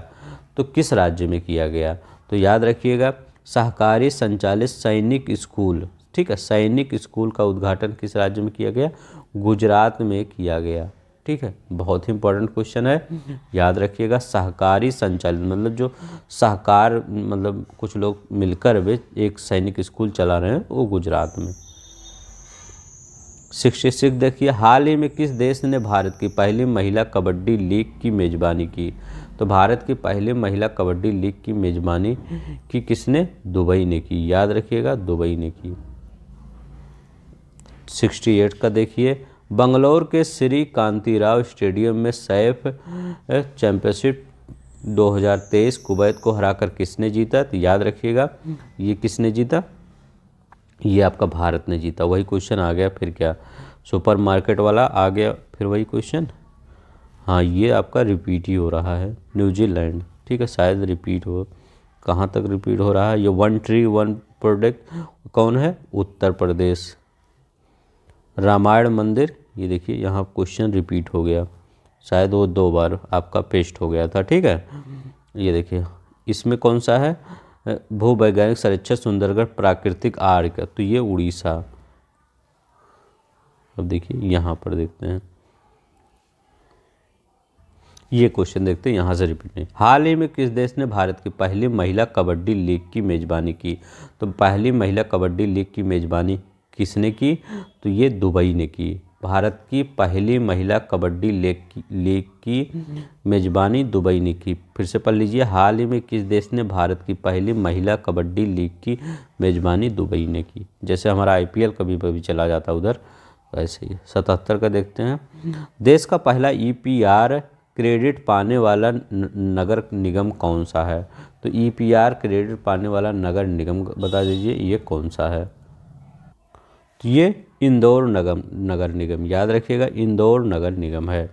तो किस राज्य में किया गया तो याद रखिएगा सहकारी संचालित सैनिक स्कूल ठीक है सैनिक स्कूल का उद्घाटन किस राज्य में किया गया गुजरात में किया गया ठीक है बहुत ही इंपॉर्टेंट क्वेश्चन है याद रखिएगा सहकारी संचालन मतलब जो सहकार मतलब कुछ लोग मिलकर वे एक सैनिक स्कूल चला रहे हैं वो गुजरात में सिक्सटी सिक्स देखिए हाल ही में किस देश ने भारत की पहली महिला कबड्डी लीग की मेज़बानी की तो भारत की पहली महिला कबड्डी लीग की मेज़बानी की किसने दुबई ने की याद रखिएगा दुबई ने की 68 का देखिए बंगलौर के श्री राव स्टेडियम में सैफ चैंपियनशिप 2023 कुवैत को हराकर किसने जीता तो याद रखिएगा ये किसने जीता ये आपका भारत ने जीता वही क्वेश्चन आ गया फिर क्या सुपर मार्केट वाला आ गया फिर वही क्वेश्चन हाँ ये आपका रिपीट ही हो रहा है न्यूजीलैंड ठीक है शायद रिपीट हो कहाँ तक रिपीट हो रहा है ये वन ट्री वन प्रोडक्ट कौन है उत्तर प्रदेश रामायण मंदिर ये देखिए यहाँ क्वेश्चन रिपीट हो गया शायद वो दो बार आपका पेस्ट हो गया था ठीक है ये देखिए इसमें कौन सा है भूवैज्ञानिक संरक्षण सुंदरगढ़ प्राकृतिक आर्क तो ये उड़ीसा अब देखिए यहाँ पर देखते हैं ये क्वेश्चन देखते हैं यहाँ से रिपीट नहीं हाल ही में किस देश ने भारत की पहली महिला कबड्डी लीग की मेज़बानी की तो पहली महिला कबड्डी लीग की मेज़बानी किसने की तो ये दुबई ने की भारत की पहली महिला कबड्डी लीग लीग की मेज़बानी दुबई ने की फिर से पढ़ लीजिए हाल ही में किस देश ने भारत की पहली महिला कबड्डी लीग की मेज़बानी दुबई ने की जैसे हमारा आईपीएल कभी कभी चला जाता उधर वैसे ही सतहत्तर का देखते हैं देश का पहला ईपीआर क्रेडिट पाने वाला नगर निगम कौन सा है तो ईपीआर क्रेडिट पाने वाला नगर निगम बता दीजिए ये कौन सा है तो ये इंदौर नगम नगर निगम याद रखिएगा इंदौर नगर निगम है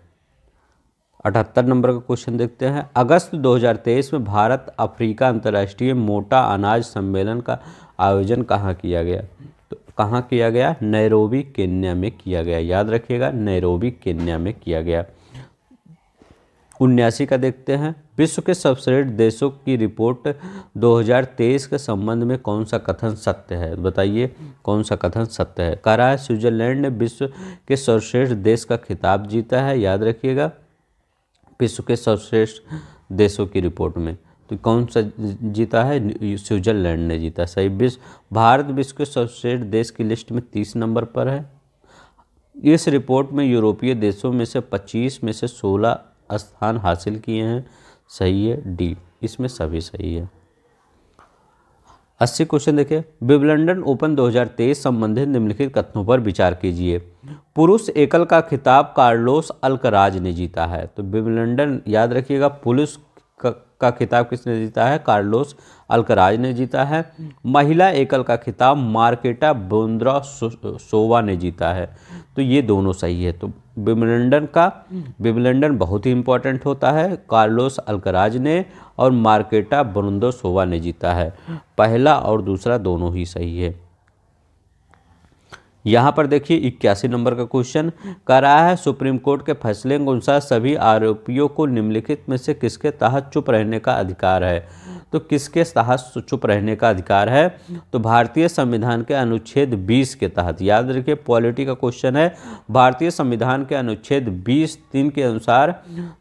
अठहत्तर नंबर का क्वेश्चन देखते हैं अगस्त 2023 में भारत अफ्रीका अंतर्राष्ट्रीय मोटा अनाज सम्मेलन का आयोजन कहाँ किया गया तो कहाँ किया गया नैरोबी केन्या में किया गया याद रखिएगा नैरोबी केन्या में किया गया उन्यासी का देखते हैं विश्व के सर्वश्रेष्ठ देशों की रिपोर्ट 2023 के संबंध में कौन सा कथन सत्य है बताइए कौन सा कथन सत्य है कह रहा है स्विट्जरलैंड ने विश्व के सर्वश्रेष्ठ देश का खिताब जीता है याद रखिएगा विश्व के सर्वश्रेष्ठ देशों की रिपोर्ट में तो कौन सा जीता है स्विट्जरलैंड ने जीता सही विश्व भारत विश्व के सर्वश्रेष्ठ देश की लिस्ट में तीस नंबर पर है इस रिपोर्ट में यूरोपीय देशों में से पच्चीस में से सोलह स्थान हासिल किए हैं सही है डी इसमें सभी सही है अस्सी क्वेश्चन देखिए बिबलंडन ओपन 2023 संबंधित निम्नलिखित कथनों पर विचार कीजिए पुरुष एकल का खिताब कार्लोस अलकराज ने जीता है तो बिबलंडन याद रखिएगा पुलिस का का खिताब किसने जीता है कार्लोस अलकराज ने जीता है महिला एकल का खिताब मार्केटा बोंद्रा सो, सोवा ने जीता है तो ये दोनों सही है तो विमलंडन का विमलंडन बहुत ही इम्पोर्टेंट होता है कार्लोस अलकराज ने और मार्केटा बोंद्रा सोवा ने जीता है पहला और दूसरा दोनों ही सही है यहाँ पर देखिए इक्यासी नंबर का क्वेश्चन कर रहा है सुप्रीम कोर्ट के फैसले के अनुसार सभी आरोपियों को निम्नलिखित में से किसके तहत चुप रहने का अधिकार है तो किसके तहत चुप रहने का अधिकार है तो भारतीय संविधान के अनुच्छेद 20 के तहत याद रखिए पॉलिटी का क्वेश्चन है भारतीय संविधान के अनुच्छेद बीस तीन के अनुसार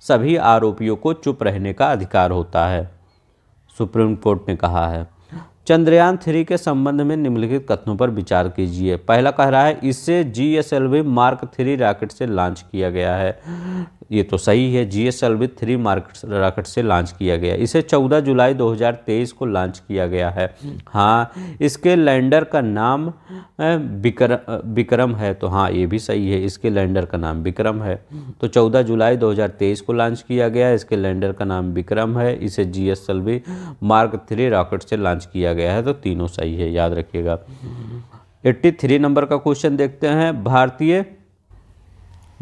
सभी आरोपियों को चुप रहने का अधिकार होता है सुप्रीम कोर्ट ने कहा है चंद्रयान थ्री के संबंध में निम्नलिखित कथनों पर विचार कीजिए पहला कह रहा है इससे G S L V mark three rocket से लॉन्च किया गया है ये तो सही है G S L V three mark rocket से लॉन्च किया गया इसे 14 जुलाई 2023 को लॉन्च किया गया है हाँ इसके लैंडर का नाम विकर विक्रम है तो हाँ ये भी सही है इसके लैंडर का नाम विक्रम है तो 14 जुलाई 2023 को लॉन्च किया गया इसके लैंडर का नाम विक्रम है इसे G S L V mark three rocket से लॉन्च किया गया गया है तो तीनों सही है याद रखिएगा 83 नंबर का क्वेश्चन देखते हैं भारतीय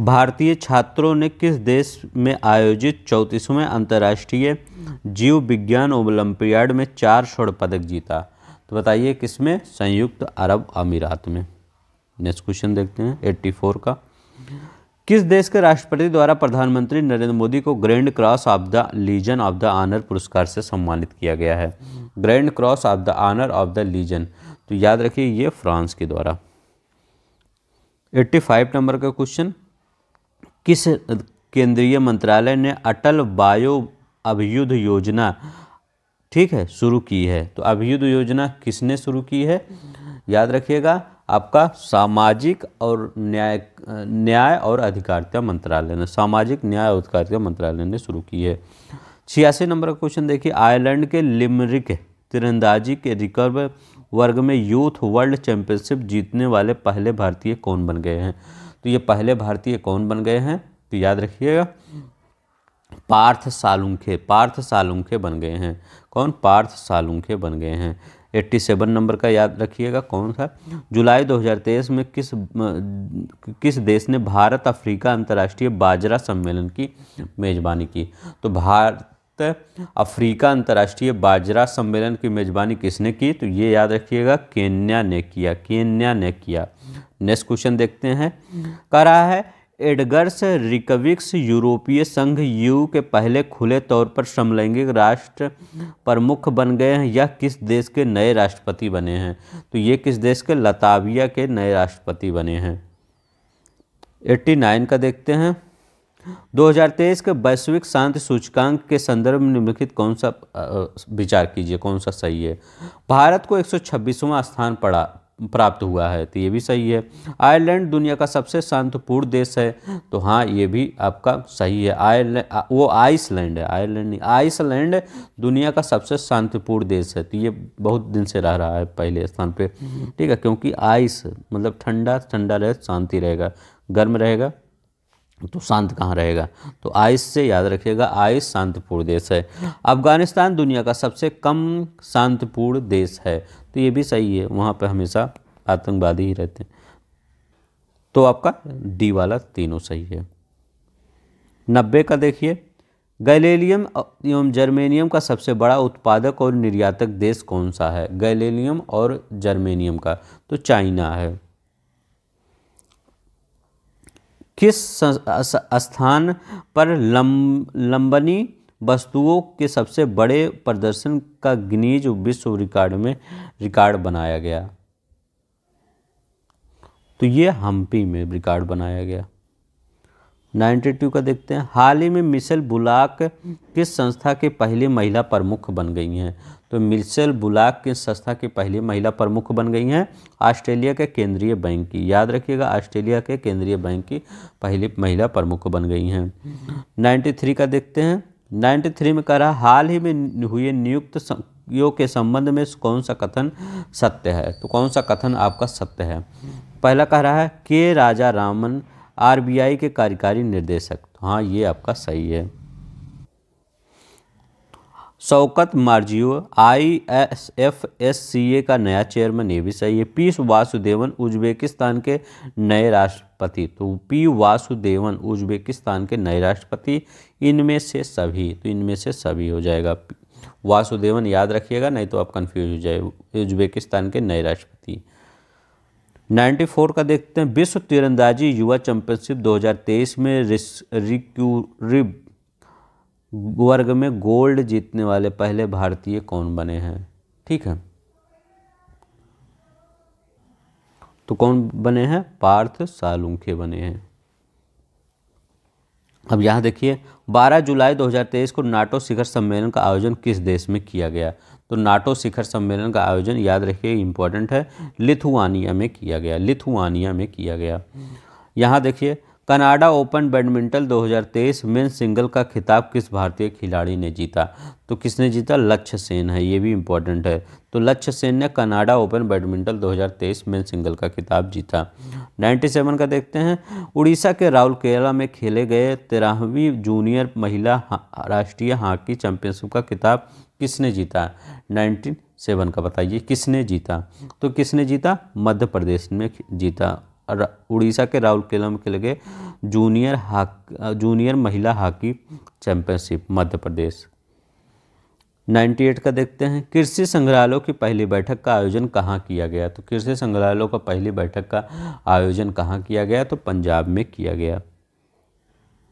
भारतीय छात्रों ने किस देश में आयोजित चौंतीसवें अंतर्राष्ट्रीय जीव विज्ञान ओलंपियाड में चार स्वर्ण पदक जीता तो बताइए किस में संयुक्त अरब अमीरात में नेक्स्ट क्वेश्चन देखते हैं 84 का किस देश के राष्ट्रपति द्वारा प्रधानमंत्री नरेंद्र मोदी को grand cross of the legion of the honour पुरस्कार से सम्मानित किया गया है grand cross of the honour of the legion तो याद रखिए ये फ्रांस के द्वारा 85 नंबर का क्वेश्चन किस केंद्रीय मंत्रालय ने अटल बायो अभियुद्ध योजना ठीक है शुरू की है तो अभियुद्ध योजना किसने शुरू की है याद रखिएगा आपका सामाजिक और न्याय न्याय और अधिकारिता मंत्रालय ने सामाजिक न्याय और अधिकारिता मंत्रालय ने शुरू की है छियासी नंबर का क्वेश्चन देखिए आयरलैंड के लिमरिक तिरंदाजी के रिकर्व वर्ग में यूथ वर्ल्ड चैंपियनशिप जीतने वाले पहले भारतीय कौन बन गए हैं तो ये पहले भारतीय कौन बन गए हैं तो याद रखिएगा पार्थ सालुंखे पार्थ सालुंखे बन गए हैं कौन पार्थ सालुंखे बन गए हैं एट्टी सेवन नंबर का याद रखिएगा कौन सा जुलाई 2023 में किस किस देश ने भारत अफ्रीका अंतर्राष्ट्रीय बाजरा सम्मेलन की मेज़बानी की तो भारत अफ्रीका अंतर्राष्ट्रीय बाजरा सम्मेलन की मेज़बानी किसने की तो ये याद रखिएगा केन्या ने किया केन्या ने किया नेक्स्ट क्वेश्चन देखते हैं कह रहा है एडगर्स रिकविक्स यूरोपीय संघ यू के पहले खुले तौर पर समलैंगिक राष्ट्र प्रमुख बन गए हैं यह किस देश के नए राष्ट्रपति बने हैं तो ये किस देश के लताविया के नए राष्ट्रपति बने हैं 89 का देखते हैं 2023 के वैश्विक शांति सूचकांक के संदर्भ में निम्नलिखित कौन सा विचार कीजिए कौन सा सही है भारत को 126वां स्थान पड़ा प्राप्त हुआ है तो ये भी सही है आयरलैंड दुनिया का सबसे शांतपूर्ण देश है तो हाँ ये भी आपका सही है आयरलैंड वो आइसलैंड है आयरलैंड नहीं आइसलैंड दुनिया का सबसे शांतिपूर्ण देश है तो ये बहुत दिन से रह रहा है पहले स्थान पे ठीक है क्योंकि आइस मतलब ठंडा ठंडा रहे शांति रहेगा गर्म रहेगा तो शांत कहाँ रहेगा तो आइस से याद रखिएगा आइस शांतपूर्ण देश है अफगानिस्तान दुनिया का सबसे कम शांतिपूर्ण देश है तो ये भी सही है वहाँ पर हमेशा आतंकवादी ही रहते हैं तो आपका डी वाला तीनों सही है नब्बे का देखिए गैलेलियम एवं जर्मेनियम का सबसे बड़ा उत्पादक और निर्यातक देश कौन सा है गैलेलियम और जर्मेनियम का तो चाइना है किस स्थान पर लम लंबनी वस्तुओं के सबसे बड़े प्रदर्शन का गिनीज विश्व रिकॉर्ड में रिकॉर्ड बनाया गया तो ये हम्पी में रिकॉर्ड बनाया गया 92 का देखते हैं हाल ही में मिशेल बुलाक किस संस्था के पहले महिला प्रमुख बन गई हैं तो मिशेल बुलाक किस संस्था के पहले महिला प्रमुख बन गई हैं ऑस्ट्रेलिया के केंद्रीय बैंक की याद रखिएगा ऑस्ट्रेलिया के केंद्रीय बैंक की पहली महिला प्रमुख बन गई हैं 93 का देखते हैं 93 में कह रहा हाल ही में हुए नियुक्त योग के संबंध में कौन सा कथन सत्य है तो कौन सा कथन आपका सत्य है पहला कह रहा है के राजा रामन आरबीआई के कार्यकारी निर्देशक तो हाँ ये आपका सही है शौकत मार्जियो I S F S C A का नया चेयरमैन ये भी सही है पी वासुदेवन उज्बेकिस्तान के नए राष्ट्र राष्ट्रपति तो पी वासुदेवन उज्बेकिस्तान के नए राष्ट्रपति इनमें से सभी तो इनमें से सभी हो जाएगा वासुदेवन याद रखिएगा नहीं तो आप कंफ्यूज हो जाए उज्बेकिस्तान के नए राष्ट्रपति 94 का देखते हैं विश्व तीरंदाजी युवा चैंपियनशिप 2023 में रिक्यूरिब वर्ग में गोल्ड जीतने वाले पहले भारतीय कौन बने हैं ठीक है तो कौन बने हैं पार्थ सालुंखे बने हैं अब यहां देखिए 12 जुलाई 2023 को नाटो शिखर सम्मेलन का आयोजन किस देश में किया गया तो नाटो शिखर सम्मेलन का आयोजन याद रखिए इंपॉर्टेंट है लिथुआनिया में किया गया लिथुआनिया में किया गया यहां देखिए Canada open badminton 2023 men single का खिताब किस भारतीय खिलाड़ी ने जीता तो किसने जीता लक्ष्य सेन है ये भी इम्पोर्टेंट है तो लक्ष्य सेन ने Canada open badminton 2023 men single का खिताब जीता 97 का देखते हैं उड़ीसा के केला में खेले गए तेरहवीं जूनियर महिला राष्ट्रीय हॉकी चैंपियनशिप का खिताब किसने जीता नाइनटीन सेवन का बताइए किसने जीता तो किसने जीता मध्य प्रदेश में जीता उड़ीसा के राउरकेला में खेले गए जूनियर हाकी जूनियर महिला हॉकी चैंपियनशिप मध्य प्रदेश 98 का देखते हैं कृषि संग्रहालयों की पहली बैठक का आयोजन कहाँ किया गया तो कृषि संग्रहालयों का पहली बैठक का आयोजन कहाँ किया गया तो पंजाब में किया गया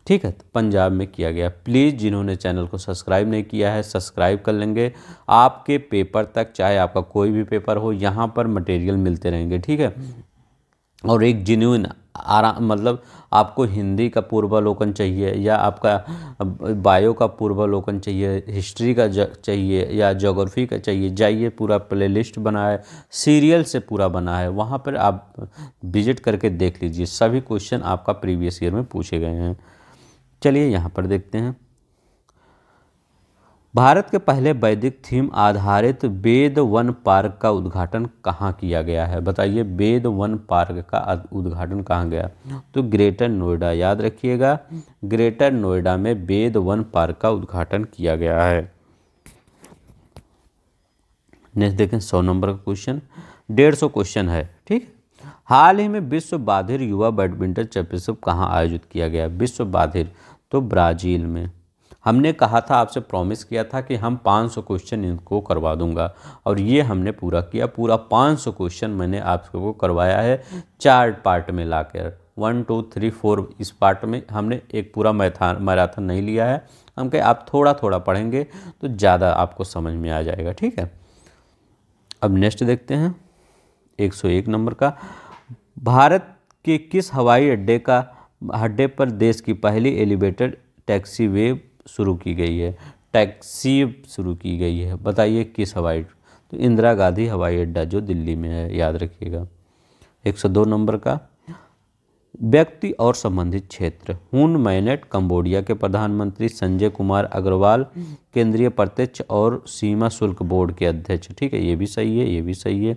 ठीक है तो पंजाब में किया गया प्लीज़ जिन्होंने चैनल को सब्सक्राइब नहीं किया है सब्सक्राइब कर लेंगे आपके पेपर तक चाहे आपका कोई भी पेपर हो यहाँ पर मटेरियल मिलते रहेंगे ठीक है और एक जिन्यून आराम मतलब आपको हिंदी का पूर्वालोकन चाहिए या आपका बायो का पूर्वालोकन चाहिए हिस्ट्री का चाहिए या जोग्राफी का चाहिए जाइए पूरा प्लेलिस्ट बना है सीरियल से पूरा बना है वहाँ पर आप विजिट करके देख लीजिए सभी क्वेश्चन आपका प्रीवियस ईयर में पूछे गए हैं चलिए यहाँ पर देखते हैं भारत के पहले वैदिक थीम आधारित वेद वन पार्क का उद्घाटन कहाँ किया गया है बताइए वेद वन पार्क का उद्घाटन कहाँ गया तो ग्रेटर नोएडा याद रखिएगा ग्रेटर नोएडा में वेद वन पार्क का उद्घाटन किया गया है नेक्स्ट देखें सौ नंबर का क्वेश्चन डेढ़ सौ क्वेश्चन है ठीक हाल ही में विश्व बाधिर युवा बैडमिंटन चैंपियनशिप कहाँ आयोजित किया गया विश्व बाधिर तो ब्राज़ील में हमने कहा था आपसे प्रॉमिस किया था कि हम 500 क्वेश्चन इनको करवा दूंगा और ये हमने पूरा किया पूरा 500 क्वेश्चन मैंने आपको करवाया है चार पार्ट में लाकर वन टू थ्री फोर इस पार्ट में हमने एक पूरा मैथान मैराथन नहीं लिया है हम कहे आप थोड़ा थोड़ा पढ़ेंगे तो ज़्यादा आपको समझ में आ जाएगा ठीक है अब नेक्स्ट देखते हैं 101 नंबर का भारत के किस हवाई अड्डे का अड्डे पर देश की पहली एलिवेटेड टैक्सी वे शुरू की गई है टैक्सी शुरू की गई है बताइए किस हवाई तो इंदिरा गांधी हवाई अड्डा जो दिल्ली में है याद रखिएगा 102 नंबर का व्यक्ति और संबंधित क्षेत्र हुन मैनेट कंबोडिया के प्रधानमंत्री संजय कुमार अग्रवाल केंद्रीय प्रत्यक्ष और सीमा शुल्क बोर्ड के अध्यक्ष ठीक है ये भी सही है ये भी सही है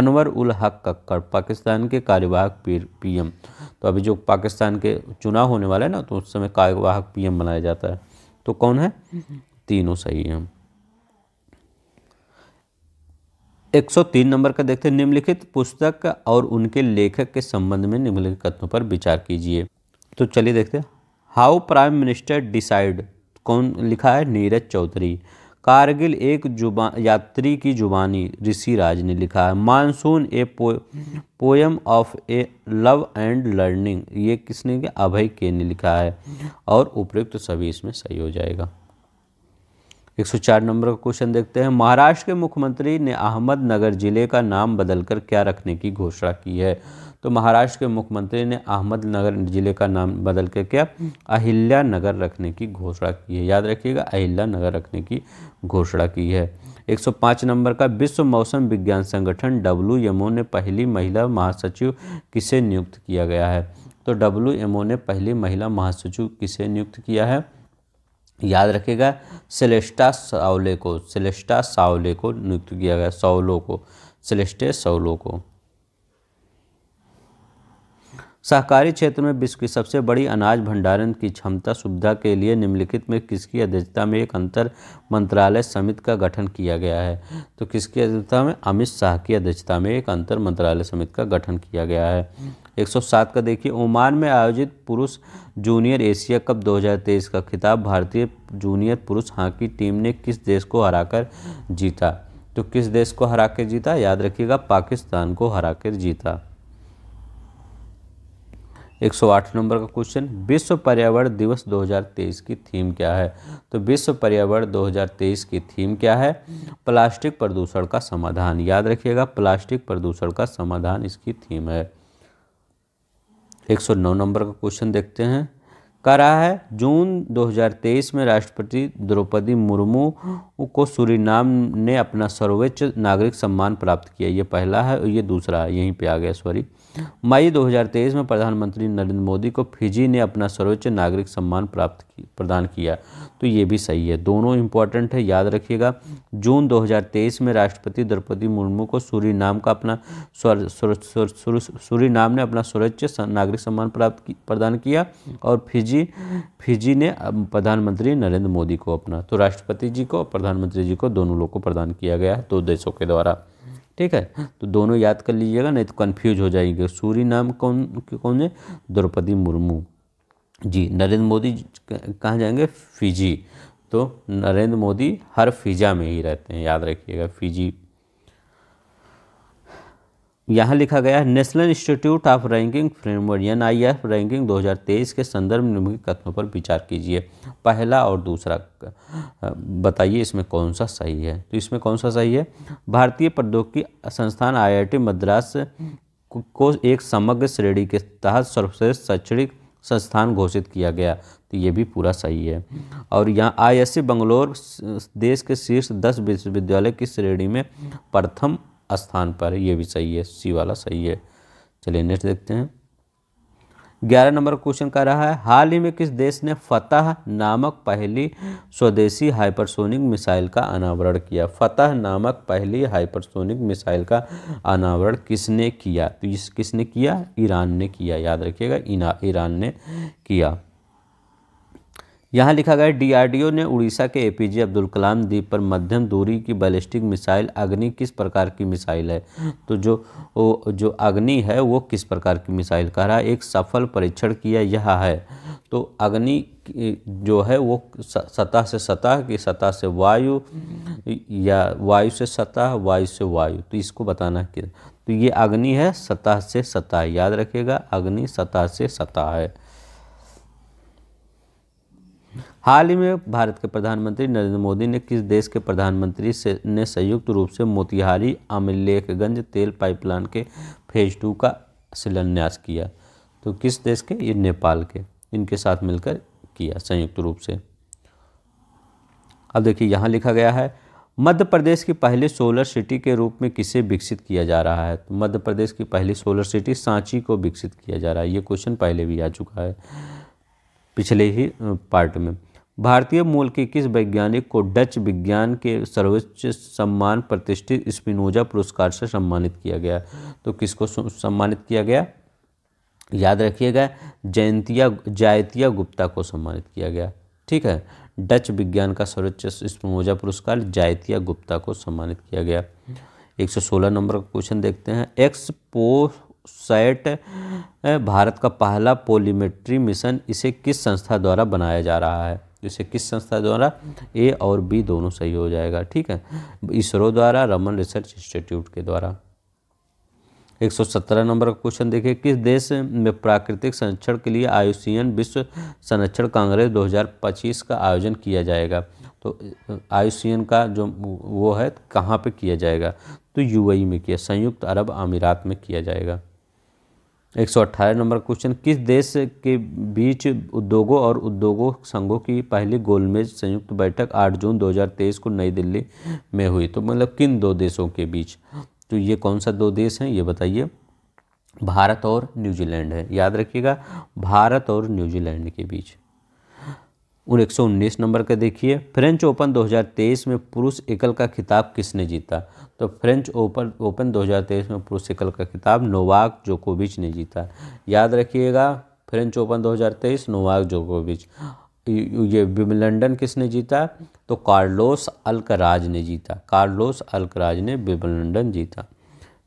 अनवर उल हक कक्कर पाकिस्तान के कार्यवाहक पीएम तो अभी जो पाकिस्तान के चुनाव होने वाला है ना तो उस समय कार्यवाहक पीएम बनाया जाता है तो कौन है तीनों सही हैं 103 नंबर का देखते हैं निम्नलिखित पुस्तक और उनके लेखक के संबंध में निम्नलिखित कथनों पर विचार कीजिए तो चलिए देखते हैं हाउ प्राइम मिनिस्टर डिसाइड कौन लिखा है नीरज चौधरी कारगिल एक जुबा यात्री की जुबानी ऋषि राज ने लिखा है monsoon a po, poem of a love and learning ये किसने के अभय के ने लिखा है और उपयुक्त तो सभी इसमें सही हो जाएगा 104 नंबर का क्वेश्चन देखते हैं महाराष्ट्र के मुख्यमंत्री ने अहमदनगर जिले का नाम बदलकर क्या रखने की घोषणा की है तो महाराष्ट्र के मुख्यमंत्री ने अहमदनगर जिले का नाम बदल के क्या अहिल्या नगर रखने की घोषणा की है याद रखिएगा अहिल्या नगर रखने की घोषणा की है 105 नंबर का विश्व मौसम विज्ञान संगठन डब्ल्यू एम ने पहली महिला महासचिव किसे नियुक्त किया गया है तो डब्ल्यू एम ने पहली महिला महासचिव किसे नियुक्त किया है याद रखेगा सेलेस्टा सावले को सेलेस्टा सावले को नियुक्त किया गया सौलो को सेलेस्टे सौलो को सहकारी क्षेत्र में विश्व की सबसे बड़ी अनाज भंडारण की क्षमता सुविधा के लिए निम्नलिखित में किसकी अध्यक्षता में एक अंतर मंत्रालय समिति का गठन किया गया है तो किसकी अध्यक्षता में अमित शाह की अध्यक्षता में एक अंतर मंत्रालय समिति का गठन किया गया है 107 का देखिए ओमान में आयोजित पुरुष जूनियर एशिया कप 2023 का खिताब भारतीय जूनियर पुरुष हॉकी टीम ने किस देश को हराकर जीता तो किस देश को हरा कर जीता याद रखिएगा पाकिस्तान को हरा कर जीता 108 नंबर का क्वेश्चन विश्व पर्यावरण दिवस 2023 की थीम क्या है तो विश्व पर्यावरण 2023 की थीम क्या है प्लास्टिक प्रदूषण का समाधान याद रखिएगा प्लास्टिक प्रदूषण का समाधान इसकी थीम है 109 नंबर का क्वेश्चन देखते हैं कह रहा है जून 2023 में राष्ट्रपति द्रौपदी मुर्मू को सूरीनाम ने अपना सर्वोच्च नागरिक सम्मान प्राप्त किया ये पहला है और ये दूसरा है यहीं पे आ गया सॉरी मई 2023 में प्रधानमंत्री नरेंद्र मोदी को फिजी ने अपना सर्वोच्च नागरिक सम्मान प्राप्त की, प्रदान किया तो ये भी सही है दोनों इंपॉर्टेंट है याद रखिएगा जून 2023 में राष्ट्रपति द्रौपदी मुर्मू को नाम का अपना नाम ने अपना सर्वोच्च नागरिक सम्मान प्राप्त प्रदान किया और फिजी फिजी ने प्रधानमंत्री नरेंद्र मोदी को अपना तो राष्ट्रपति जी को प्रधानमंत्री जी को दोनों लोग को प्रदान किया गया है दो देशों के द्वारा ठीक है तो दोनों याद कर लीजिएगा नहीं तो कन्फ्यूज हो जाएंगे सूरी नाम कौन कौन है द्रौपदी मुर्मू जी नरेंद्र मोदी कहाँ जाएंगे फिजी तो नरेंद्र मोदी हर फिजा में ही रहते हैं याद रखिएगा फिजी यहाँ लिखा गया है national institute of ranking framework N I F ranking तेईस के संदर्भ में कथनों पर विचार कीजिए पहला और दूसरा बताइए इसमें कौन सा सही है तो इसमें कौन सा सही है भारतीय प्रौद्योगिकी संस्थान आईआईटी मद्रास को एक समग्र श्रेणी के तहत सर्वश्रेष्ठ शैक्षणिक संस्थान घोषित किया गया तो ये भी पूरा सही है और यहाँ सी बंगलोर देश के शीर्ष दस विश्वविद्यालय की श्रेणी में प्रथम स्थान पर है ये भी सही है सी वाला सही है चलिए नेक्स्ट देखते हैं ग्यारह नंबर क्वेश्चन कह रहा है हाल ही में किस देश ने फतह नामक पहली स्वदेशी हाइपरसोनिक मिसाइल का अनावरण किया फतह नामक पहली हाइपरसोनिक मिसाइल का अनावरण किसने किया तो इस किसने किया ईरान ने किया याद रखिएगा ईरान ने किया यहाँ लिखा गया डीआरडीओ ने उड़ीसा के एपीजे अब्दुल कलाम द्वीप पर मध्यम दूरी की बैलिस्टिक मिसाइल अग्नि किस प्रकार की मिसाइल है तो जो वो जो अग्नि है वो किस प्रकार की मिसाइल कह रहा है एक सफल परीक्षण किया यह है तो अग्नि जो है वो सतह से सतह की सतह से वायु या वायु से सतह वायु से वायु तो इसको बताना कि तो ये अग्नि है सतह से सतह याद रखिएगा अग्नि सतह से सतह है हाल ही में भारत के प्रधानमंत्री नरेंद्र मोदी ने किस देश के प्रधानमंत्री से ने संयुक्त रूप से मोतिहारी अमिलेखगंज तेल पाइपलाइन के फेज टू का शिलान्यास किया तो किस देश के ये नेपाल के इनके साथ मिलकर किया संयुक्त रूप से अब देखिए यहाँ लिखा गया है मध्य प्रदेश की पहली सोलर सिटी के रूप में किसे विकसित किया जा रहा है तो मध्य प्रदेश की पहली सोलर सिटी सांची को विकसित किया जा रहा है ये क्वेश्चन पहले भी आ चुका है पिछले ही पार्ट में भारतीय मूल के किस वैज्ञानिक को डच विज्ञान के सर्वोच्च सम्मान प्रतिष्ठित स्पिनोजा पुरस्कार से सम्मानित किया गया तो किसको सम्मानित किया गया याद रखिएगा जयंतिया जायतिया गुप्ता को सम्मानित किया गया ठीक है डच विज्ञान का सर्वोच्च स्पिनोजा पुरस्कार जायतिया गुप्ता को सम्मानित किया गया 116 नंबर का क्वेश्चन देखते हैं एक्स पो भारत का पहला पोलीमेट्री मिशन इसे किस संस्था द्वारा बनाया जा रहा है जैसे किस संस्था द्वारा ए और बी दोनों सही हो जाएगा ठीक है इसरो द्वारा रमन रिसर्च इंस्टीट्यूट के द्वारा 117 नंबर का क्वेश्चन देखिए किस देश में प्राकृतिक संरक्षण के लिए आयुषीयन विश्व संरक्षण कांग्रेस 2025 का आयोजन किया जाएगा तो आयुषीयन का जो वो है कहाँ पे किया जाएगा तो यूएई में किया संयुक्त अरब अमीरात में किया जाएगा एक सौ अट्ठारह नंबर क्वेश्चन किस देश के बीच उद्योगों और उद्योगों संघों की पहली गोलमेज संयुक्त बैठक 8 जून 2023 को नई दिल्ली में हुई तो मतलब किन दो देशों के बीच तो ये कौन सा दो देश हैं ये बताइए भारत और न्यूजीलैंड है याद रखिएगा भारत और न्यूजीलैंड के बीच और एक नंबर का देखिए फ्रेंच ओपन 2023 में पुरुष एकल का खिताब किसने जीता तो फ्रेंच ओपन ओपन 2023 में पुरुष एकल का खिताब नोवाक जोकोविच ने जीता याद रखिएगा फ्रेंच ओपन 2023 नोवाक जोकोविच ये विमलंडन किसने जीता तो कार्लोस अल्कराज ने जीता कार्लोस अल्कराज ने विमलंडन जीता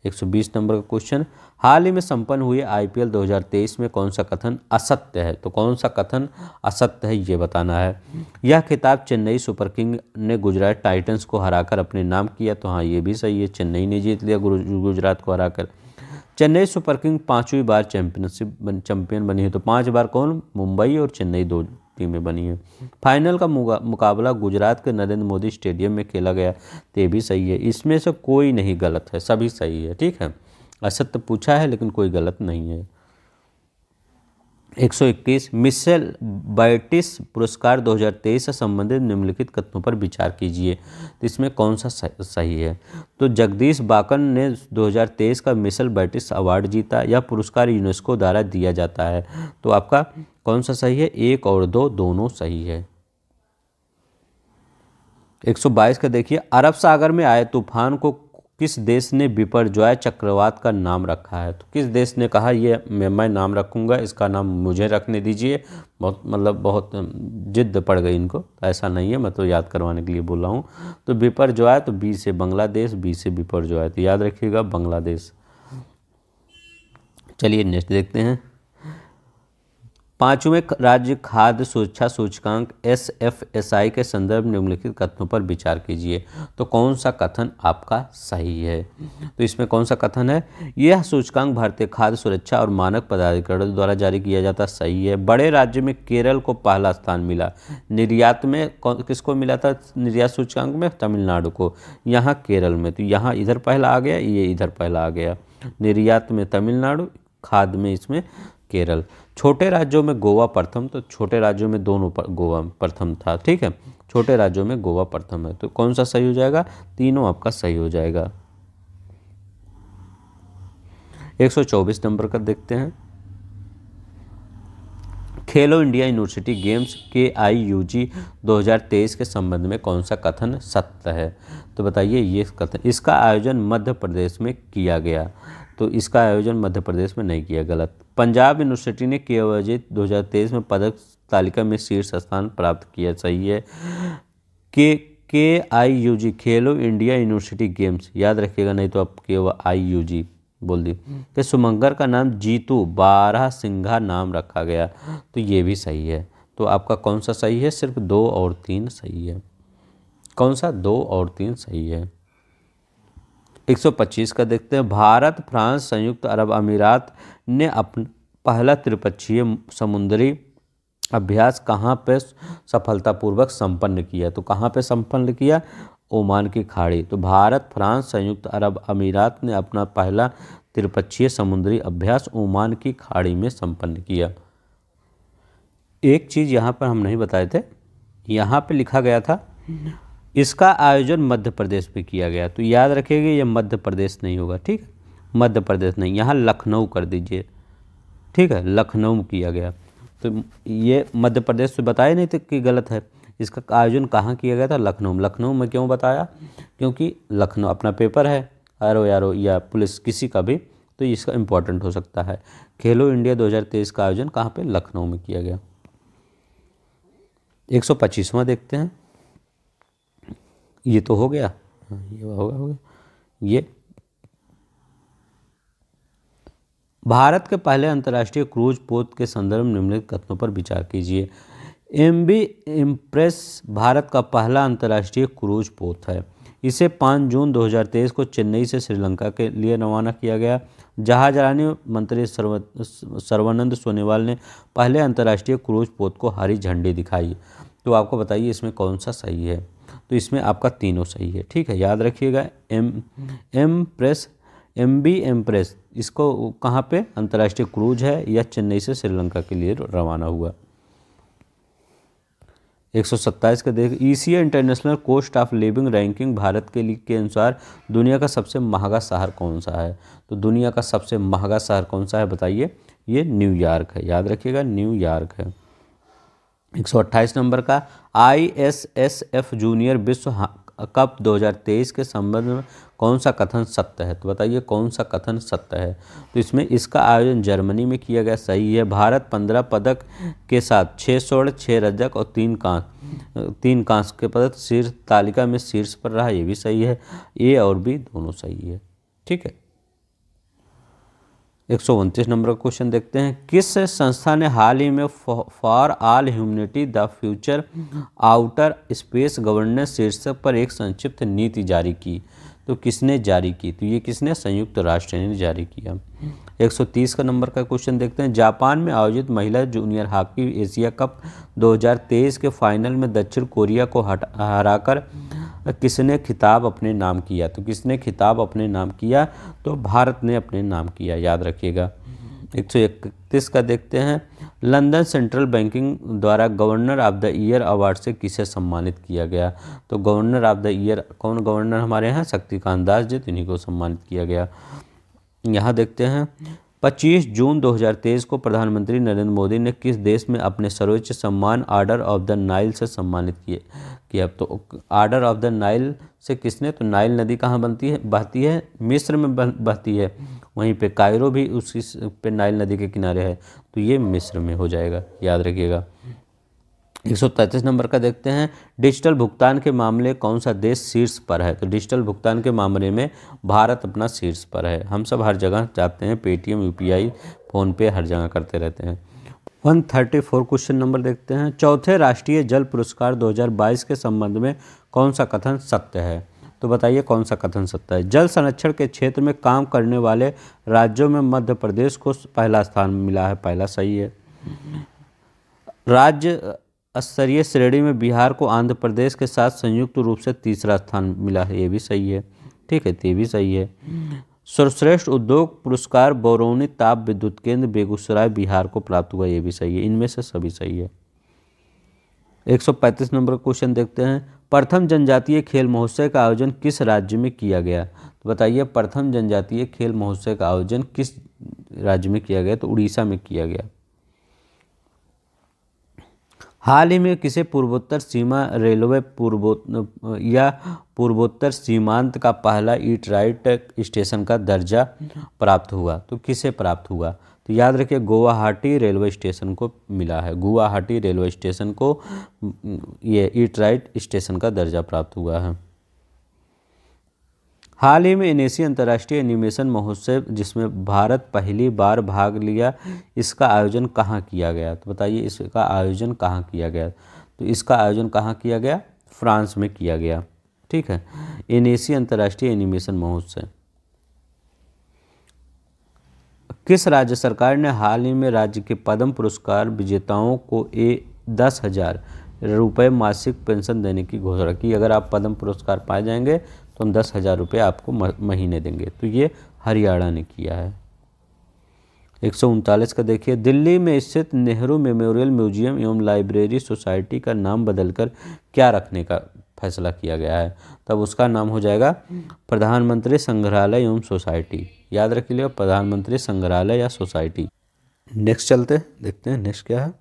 120 नंबर का क्वेश्चन हाल ही में संपन्न हुए आईपीएल 2023 में कौन सा कथन असत्य है तो कौन सा कथन असत्य है ये बताना है यह खिताब चेन्नई सुपर किंग ने गुजरात टाइटंस को हराकर अपने नाम किया तो हाँ ये भी सही है चेन्नई ने जीत लिया गुजरात को हराकर चेन्नई सुपर किंग पाँचवीं बार चैंपियनशिप बन चैंपियन बनी है तो पाँच बार कौन मुंबई और चेन्नई दो टीमें बनी हैं फाइनल का मुकाबला गुजरात के नरेंद्र मोदी स्टेडियम में खेला गया तो ये भी सही है इसमें से कोई नहीं गलत है सभी सही है ठीक है असत्य पूछा है लेकिन कोई गलत नहीं है 121 मिसेल बैटिस पुरस्कार 2023 से संबंधित निम्नलिखित कथनों पर विचार कीजिए तो इसमें कौन सा सही है तो जगदीश बाकन ने 2023 का मिसेल बैटिस अवार्ड जीता यह पुरस्कार यूनेस्को द्वारा दिया जाता है तो आपका कौन सा सही है एक और दो दोनों सही है 122 का देखिए अरब सागर में आए तूफान को किस देश ने विपरजॉय चक्रवात का नाम रखा है तो किस देश ने कहा ये मैं मैं नाम रखूँगा इसका नाम मुझे रखने दीजिए बहुत मतलब बहुत जिद पड़ गई इनको तो ऐसा नहीं है मैं तो याद करवाने के लिए बोला हूँ तो बिपरजॉय तो बी से बांग्लादेश बी से बिपरजॉय तो याद रखिएगा बांग्लादेश चलिए नेक्स्ट देखते हैं पांचवें राज्य खाद्य सुरक्षा सूचकांक एस एफ एस आई के संदर्भ निम्नलिखित कथनों पर विचार कीजिए तो कौन सा कथन आपका सही है तो इसमें कौन सा कथन है यह सूचकांक भारतीय खाद्य सुरक्षा और मानक पदाधिकरण द्वारा जारी किया जाता सही है बड़े राज्य में केरल को पहला स्थान मिला निर्यात में किसको मिला था निर्यात सूचकांक में तमिलनाडु को यहाँ केरल में तो यहाँ इधर पहला आ गया ये इधर पहला आ गया निर्यात में तमिलनाडु खाद में इसमें केरल छोटे राज्यों में गोवा प्रथम तो छोटे राज्यों में दोनों पर, गोवा प्रथम था ठीक है छोटे राज्यों में गोवा प्रथम है तो कौन सा सही हो जाएगा तीनों आपका सही हो जाएगा 124 नंबर का देखते हैं खेलो इंडिया यूनिवर्सिटी गेम्स के आई यू जी के संबंध में कौन सा कथन सत्य है तो बताइए ये कथन इसका आयोजन मध्य प्रदेश में किया गया तो इसका आयोजन मध्य प्रदेश में नहीं किया गलत पंजाब यूनिवर्सिटी ने के अवजित 2023 में पदक तालिका में शीर्ष स्थान प्राप्त किया सही है के के आई यू जी खेलो इंडिया यूनिवर्सिटी गेम्स याद रखिएगा नहीं तो आप के आई यू जी बोल दी कि हम्म। सुमंगर का नाम जीतू बारह सिंघा नाम रखा गया तो ये भी सही है तो आपका कौन सा सही है सिर्फ दो और तीन सही है कौन सा दो और तीन सही है 125 का देखते हैं भारत फ्रांस संयुक्त अरब अमीरात ने अपना पहला त्रिपक्षीय समुद्री अभ्यास कहाँ पे सफलतापूर्वक संपन्न किया तो कहाँ पे संपन्न किया ओमान की खाड़ी तो भारत फ्रांस संयुक्त अरब अमीरात ने अपना पहला त्रिपक्षीय समुद्री अभ्यास ओमान की खाड़ी में संपन्न किया एक चीज़ यहाँ पर हम नहीं बताए थे यहाँ पे लिखा गया था इसका आयोजन मध्य प्रदेश में किया गया तो याद रखिएगा ये मध्य प्रदेश नहीं होगा ठीक मध्य प्रदेश नहीं यहाँ लखनऊ कर दीजिए ठीक है लखनऊ में किया गया तो ये मध्य प्रदेश से बताया नहीं था कि गलत है इसका आयोजन कहाँ किया गया था लखनऊ में लखनऊ में क्यों बताया क्योंकि लखनऊ अपना पेपर है आर ओ आर ओ या पुलिस किसी का भी तो इसका इम्पोर्टेंट हो सकता है खेलो इंडिया 2023 का आयोजन कहाँ पे लखनऊ में किया गया एक सौ देखते हैं ये तो हो गया हाँ, ये हो गया हो गया ये भारत के पहले अंतर्राष्ट्रीय क्रूज पोत के संदर्भ में निम्नलिखित कथनों पर विचार कीजिए एम बी इम्प्रेस भारत का पहला अंतर्राष्ट्रीय क्रूज पोत है इसे 5 जून 2023 को चेन्नई से श्रीलंका के लिए रवाना किया गया जहाजरानी मंत्री सर्व सर्वानंद सोनेवाल ने पहले अंतर्राष्ट्रीय क्रूज पोत को हरी झंडी दिखाई तो आपको बताइए इसमें कौन सा सही है तो इसमें आपका तीनों सही है ठीक है याद रखिएगा M M press M B M press इसको कहाँ पे अंतर्राष्ट्रीय क्रूज है या चेन्नई से श्रीलंका के लिए रवाना हुआ एक सौ सत्ताईस का देख E C international cost of living ranking Bharat के लिए के अनुसार दुनिया का सबसे महंगा शहर कौन सा है तो दुनिया का सबसे महंगा शहर कौन सा है बताइए ये न्यूयॉर्क है याद रखिएगा न्यूयॉर्क है 128 नंबर का आईएसएसएफ जूनियर विश्व कप 2023 के संबंध में कौन सा कथन सत्य है तो बताइए कौन सा कथन सत्य है तो इसमें इसका आयोजन जर्मनी में किया गया सही है भारत पंद्रह पदक के साथ छः स्वर्ण छः रजक और तीन कांस तीन कांस के पदक शीर्ष तालिका में शीर्ष पर रहा ये भी सही है ए और बी दोनों सही है ठीक है एक नंबर का क्वेश्चन देखते हैं किस संस्था ने हाल ही में for all humanity the future outer space governance शीर्षक पर एक संक्षिप्त नीति जारी की तो किसने जारी की तो ये किसने संयुक्त राष्ट्र ने जारी किया 130 का नंबर का क्वेश्चन देखते हैं जापान में आयोजित महिला जूनियर हॉकी एशिया कप 2023 के फाइनल में दक्षिण कोरिया को हराकर किसने खिताब अपने नाम किया तो किसने खिताब अपने नाम किया तो भारत ने अपने नाम किया याद रखिएगा एक सौ इकतीस का देखते हैं लंदन सेंट्रल बैंकिंग द्वारा governor of the year award से किसे सम्मानित किया गया तो गवर्नर ऑफ द ईयर कौन गवर्नर हमारे यहाँ शक्तिकांत दास जी तो इन्हीं को सम्मानित किया गया यहाँ देखते हैं 25 जून 2023 को प्रधानमंत्री नरेंद्र मोदी ने किस देश में अपने सर्वोच्च सम्मान आर्डर ऑफ द नाइल से सम्मानित किए किया तो आर्डर ऑफ द नाइल से किसने तो नाइल नदी कहाँ बनती है बहती है मिस्र में बहती है वहीं पे कायरो भी उसी पे नाइल नदी के किनारे है तो ये मिस्र में हो जाएगा याद रखिएगा एक सौ तैंतीस नंबर का देखते हैं डिजिटल भुगतान के मामले कौन सा देश शीर्ष पर है तो डिजिटल भुगतान के मामले में भारत अपना शीर्ष पर है हम सब हर जगह जाते हैं पेटीएम यू आई फ़ोनपे हर जगह करते रहते हैं one thirty four question number देखते हैं चौथे राष्ट्रीय जल पुरस्कार 2022 के संबंध में कौन सा कथन सत्य है तो बताइए कौन सा कथन सत्य है जल संरक्षण के क्षेत्र में काम करने वाले राज्यों में मध्य प्रदेश को पहला स्थान मिला है पहला सही है राज्य स्तरीय श्रेणी में बिहार को आंध्र प्रदेश के साथ संयुक्त रूप से तीसरा स्थान मिला है ये भी सही है ठीक है तो ये भी सही है सर्वश्रेष्ठ उद्योग पुरस्कार बौरौनी ताप विद्युत केंद्र बेगूसराय बिहार को प्राप्त हुआ ये भी सही है इनमें से सभी सही है 135 नंबर क्वेश्चन देखते हैं प्रथम जनजातीय खेल महोत्सव का आयोजन किस राज्य में किया गया तो बताइए प्रथम जनजातीय खेल महोत्सव का आयोजन किस राज्य में किया गया तो उड़ीसा में किया गया हाल ही में किसे पूर्वोत्तर सीमा रेलवे पूर्वो या पूर्वोत्तर सीमांत का पहला ईट राइट स्टेशन का दर्जा प्राप्त हुआ तो किसे प्राप्त हुआ तो याद रखिए गुवाहाटी रेलवे स्टेशन को मिला है गुवाहाटी रेलवे स्टेशन को ये ईट राइट स्टेशन का दर्जा प्राप्त हुआ है हाल ही में एनएसी अंतर्राष्ट्रीय एनिमेशन महोत्सव जिसमें भारत पहली बार भाग लिया इसका आयोजन कहाँ किया गया तो बताइए इसका आयोजन कहाँ किया गया तो इसका आयोजन कहाँ किया गया फ्रांस में किया गया ठीक है एनएसी अंतर्राष्ट्रीय एनिमेशन महोत्सव किस राज्य सरकार ने हाल ही में राज्य के पद्म पुरस्कार विजेताओं को ए दस हज़ार रुपये मासिक पेंशन देने की घोषणा की अगर आप पद्म पुरस्कार पाए जाएंगे तो हम दस हज़ार रुपये आपको महीने देंगे तो ये हरियाणा ने किया है एक का देखिए दिल्ली में स्थित नेहरू मेमोरियल म्यूजियम एवं लाइब्रेरी सोसाइटी का नाम बदलकर क्या रखने का फैसला किया गया है तब उसका नाम हो जाएगा प्रधानमंत्री संग्रहालय एवं सोसाइटी याद रख लिया प्रधानमंत्री संग्रहालय या सोसाइटी नेक्स्ट चलते देखते हैं नेक्स्ट क्या है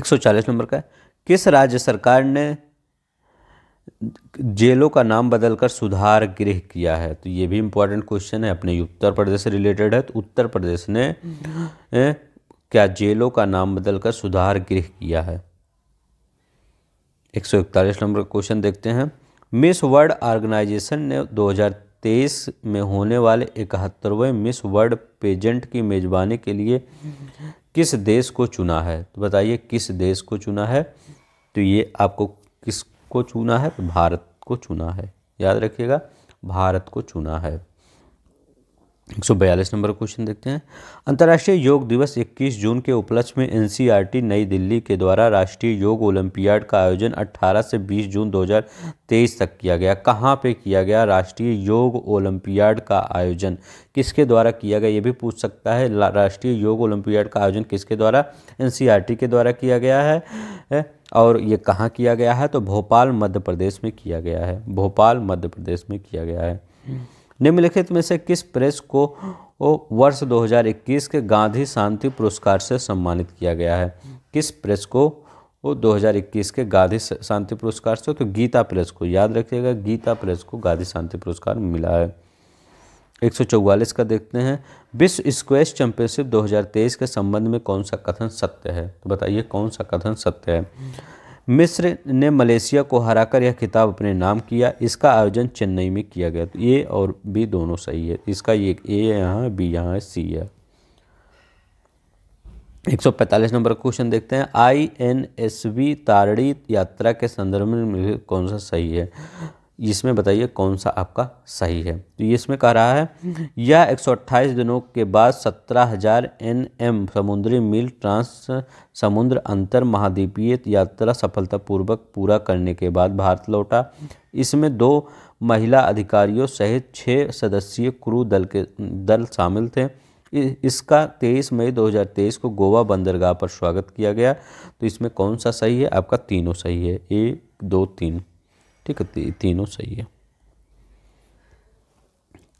140 नंबर का है किस राज्य सरकार ने जेलों का नाम बदलकर सुधार गृह किया है तो ये भी इम्पोर्टेंट क्वेश्चन है अपने उत्तर प्रदेश से रिलेटेड है तो उत्तर प्रदेश ने ए, क्या जेलों का नाम बदलकर सुधार गृह किया है एक सौ इकतालीस नंबर का क्वेश्चन देखते हैं मिस वर्ल्ड ऑर्गेनाइजेशन ने 2023 में होने वाले इकहत्तरवें मिस वर्ल्ड पेजेंट की मेज़बानी के लिए किस देश को चुना है तो बताइए किस देश को चुना है तो ये आपको किस को चुना है तो भारत को चुना है याद रखिएगा भारत को चुना है एक सौ बयालीस नंबर क्वेश्चन देखते हैं अंतर्राष्ट्रीय योग दिवस 21 जून के उपलक्ष्य में एनसीईआरटी नई दिल्ली के द्वारा राष्ट्रीय योग ओलंपियाड का आयोजन 18 से 20 जून 2023 तक किया गया कहाँ पे किया गया राष्ट्रीय योग ओलंपियाड का आयोजन किसके द्वारा किया गया ये भी पूछ सकता है राष्ट्रीय योग ओलंपियाड का आयोजन किसके द्वारा एन के द्वारा किया गया है? और ये कहाँ किया गया है तो भोपाल मध्य प्रदेश में किया गया है भोपाल मध्य प्रदेश में किया गया है निम्नलिखित में से किस प्रेस को वर्ष 2021 के गांधी शांति पुरस्कार से सम्मानित किया गया है किस प्रेस को वो 2021 के गांधी शांति पुरस्कार से तो गीता प्रेस को याद रखिएगा गीता प्रेस को गांधी शांति पुरस्कार मिला है एक का देखते हैं विश्व स्क्वैश चैंपियनशिप 2023 के संबंध में कौन सा कथन सत्य है तो बताइए कौन सा कथन सत्य है मिस्र ने मलेशिया को हराकर यह खिताब अपने नाम किया इसका आयोजन चेन्नई में किया गया तो ए और बी दोनों सही है इसका ये ए यहाँ बी यहाँ सी है 145 नंबर क्वेश्चन देखते हैं I N S V Tarini यात्रा के संदर्भ में कौन सा सही है इसमें बताइए कौन सा आपका सही है तो ये इसमें कह रहा है यह 128 दिनों के बाद 17,000 एम समुद्री मील ट्रांस समुद्र अंतर महाद्वीपीय यात्रा सफलतापूर्वक पूरा करने के बाद भारत लौटा इसमें दो महिला अधिकारियों सहित छः सदस्यीय क्रू दल के दल शामिल थे इसका 23 मई 2023 को गोवा बंदरगाह पर स्वागत किया गया तो इसमें कौन सा सही है आपका तीनों सही है एक दो तीन ठीक है तीनों सही है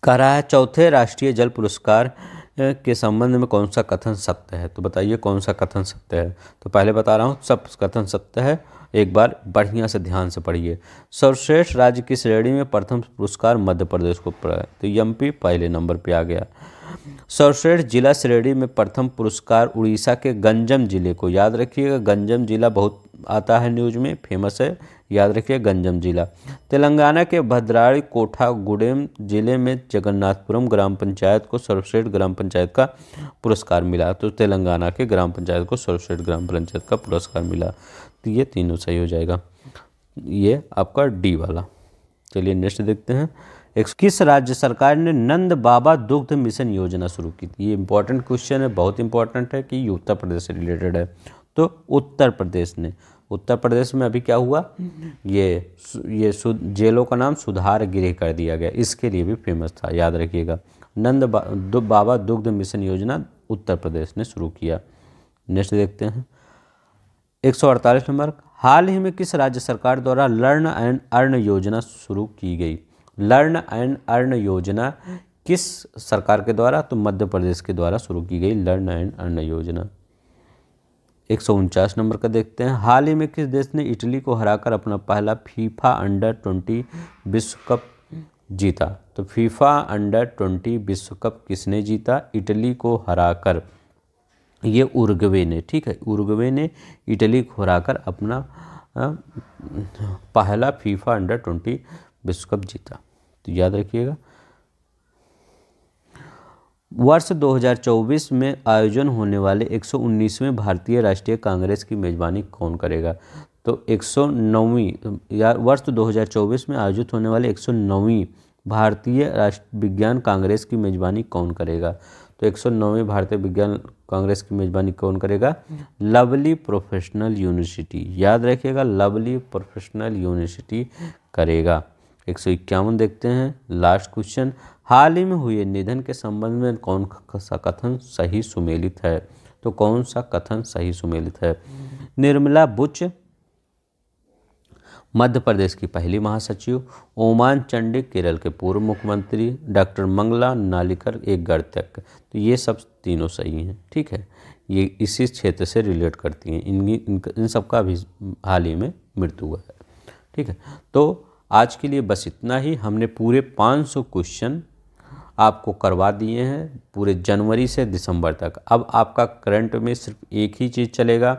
कह रहा है चौथे राष्ट्रीय जल पुरस्कार के संबंध में कौन सा कथन सत्य है तो बताइए कौन सा कथन सत्य है तो पहले बता रहा हूँ सब कथन सत्य है एक बार बढ़िया से ध्यान से पढ़िए सर्वश्रेष्ठ राज्य की श्रेणी में प्रथम पुरस्कार मध्य प्रदेश को पड़ा है तो एमपी पहले नंबर पे आ गया सर्वश्रेष्ठ जिला श्रेणी में प्रथम पुरस्कार उड़ीसा के गंजम जिले को याद रखिएगा गंजम जिला बहुत आता है न्यूज में फेमस है याद रखिए गंजम जिला तेलंगाना के भद्राड़ी कोठा गुडेम जिले में जगन्नाथपुरम ग्राम पंचायत को सर्वश्रेष्ठ ग्राम पंचायत का पुरस्कार मिला तो तेलंगाना के ग्राम पंचायत को सर्वश्रेष्ठ ग्राम पंचायत का पुरस्कार मिला तो ये तीनों सही हो जाएगा ये आपका डी वाला चलिए नेक्स्ट देखते हैं किस राज्य सरकार ने नंद बाबा दुग्ध मिशन योजना शुरू की थी ये इंपॉर्टेंट क्वेश्चन है बहुत इंपॉर्टेंट है कि ये उत्तर प्रदेश से रिलेटेड है तो उत्तर प्रदेश ने उत्तर प्रदेश में अभी क्या हुआ ये ये जेलों का नाम सुधार गृह कर दिया गया इसके लिए भी फेमस था याद रखिएगा नंद बा, बाबा दुग्ध मिशन योजना उत्तर प्रदेश ने शुरू किया नेक्स्ट देखते हैं एक सौ अड़तालीस नंबर हाल ही में किस राज्य सरकार द्वारा लर्न एंड अर्न योजना शुरू की गई लर्न एंड अर्न योजना किस सरकार के द्वारा तो मध्य प्रदेश के द्वारा शुरू की गई लर्न एंड अर्न योजना एक सौ उनचास नंबर का देखते हैं हाल ही में किस देश ने इटली को हराकर अपना पहला फीफा अंडर ट्वेंटी विश्व कप जीता तो फीफा अंडर ट्वेंटी विश्व कप किसने जीता इटली को हराकर ये उर्गवे ने ठीक है उर्गवे ने इटली को हराकर अपना पहला फीफा अंडर ट्वेंटी विश्व कप जीता तो याद रखिएगा वर्ष 2024 में आयोजन होने वाले 119वें भारतीय राष्ट्रीय कांग्रेस की मेजबानी कौन करेगा तो 109वीं या वर्ष 2024 में आयोजित होने वाले 109वीं भारतीय राष्ट्र विज्ञान कांग्रेस की मेजबानी कौन करेगा तो 109वीं भारतीय विज्ञान कांग्रेस की मेजबानी कौन करेगा लवली प्रोफेशनल यूनिवर्सिटी याद रखिएगा लवली प्रोफेशनल यूनिवर्सिटी करेगा एक सौ इक्यावन देखते हैं लास्ट क्वेश्चन हाल ही में हुए निधन के संबंध में कौन सा कथन सही सुमेलित है तो कौन सा कथन सही सुमेलित है निर्मला बुच मध्य प्रदेश की पहली महासचिव ओमान चंडी केरल के पूर्व मुख्यमंत्री डॉक्टर मंगला नालिकर एक गणतज्ञ तो ये सब तीनों सही हैं ठीक है ये इसी क्षेत्र से रिलेट करती हैं इन इन, इन सबका भी हाल ही में मृत्यु हुआ है ठीक है तो आज के लिए बस इतना ही हमने पूरे 500 क्वेश्चन आपको करवा दिए हैं पूरे जनवरी से दिसंबर तक अब आपका करंट में सिर्फ एक ही चीज़ चलेगा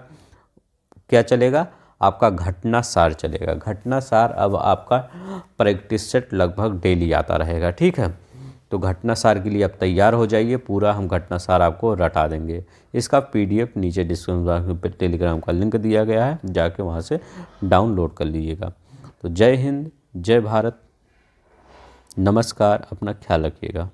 क्या चलेगा आपका घटना सार चलेगा घटना सार अब आपका प्रैक्टिस सेट लगभग डेली आता रहेगा ठीक है तो घटना सार के लिए आप तैयार हो जाइए पूरा हम घटना सार आपको रटा देंगे इसका पीडीएफ नीचे डिस्क्रिप्शन बॉक्स पर टेलीग्राम का लिंक दिया गया है जाके वहाँ से डाउनलोड कर लीजिएगा तो जय हिंद जय भारत नमस्कार अपना ख्याल रखिएगा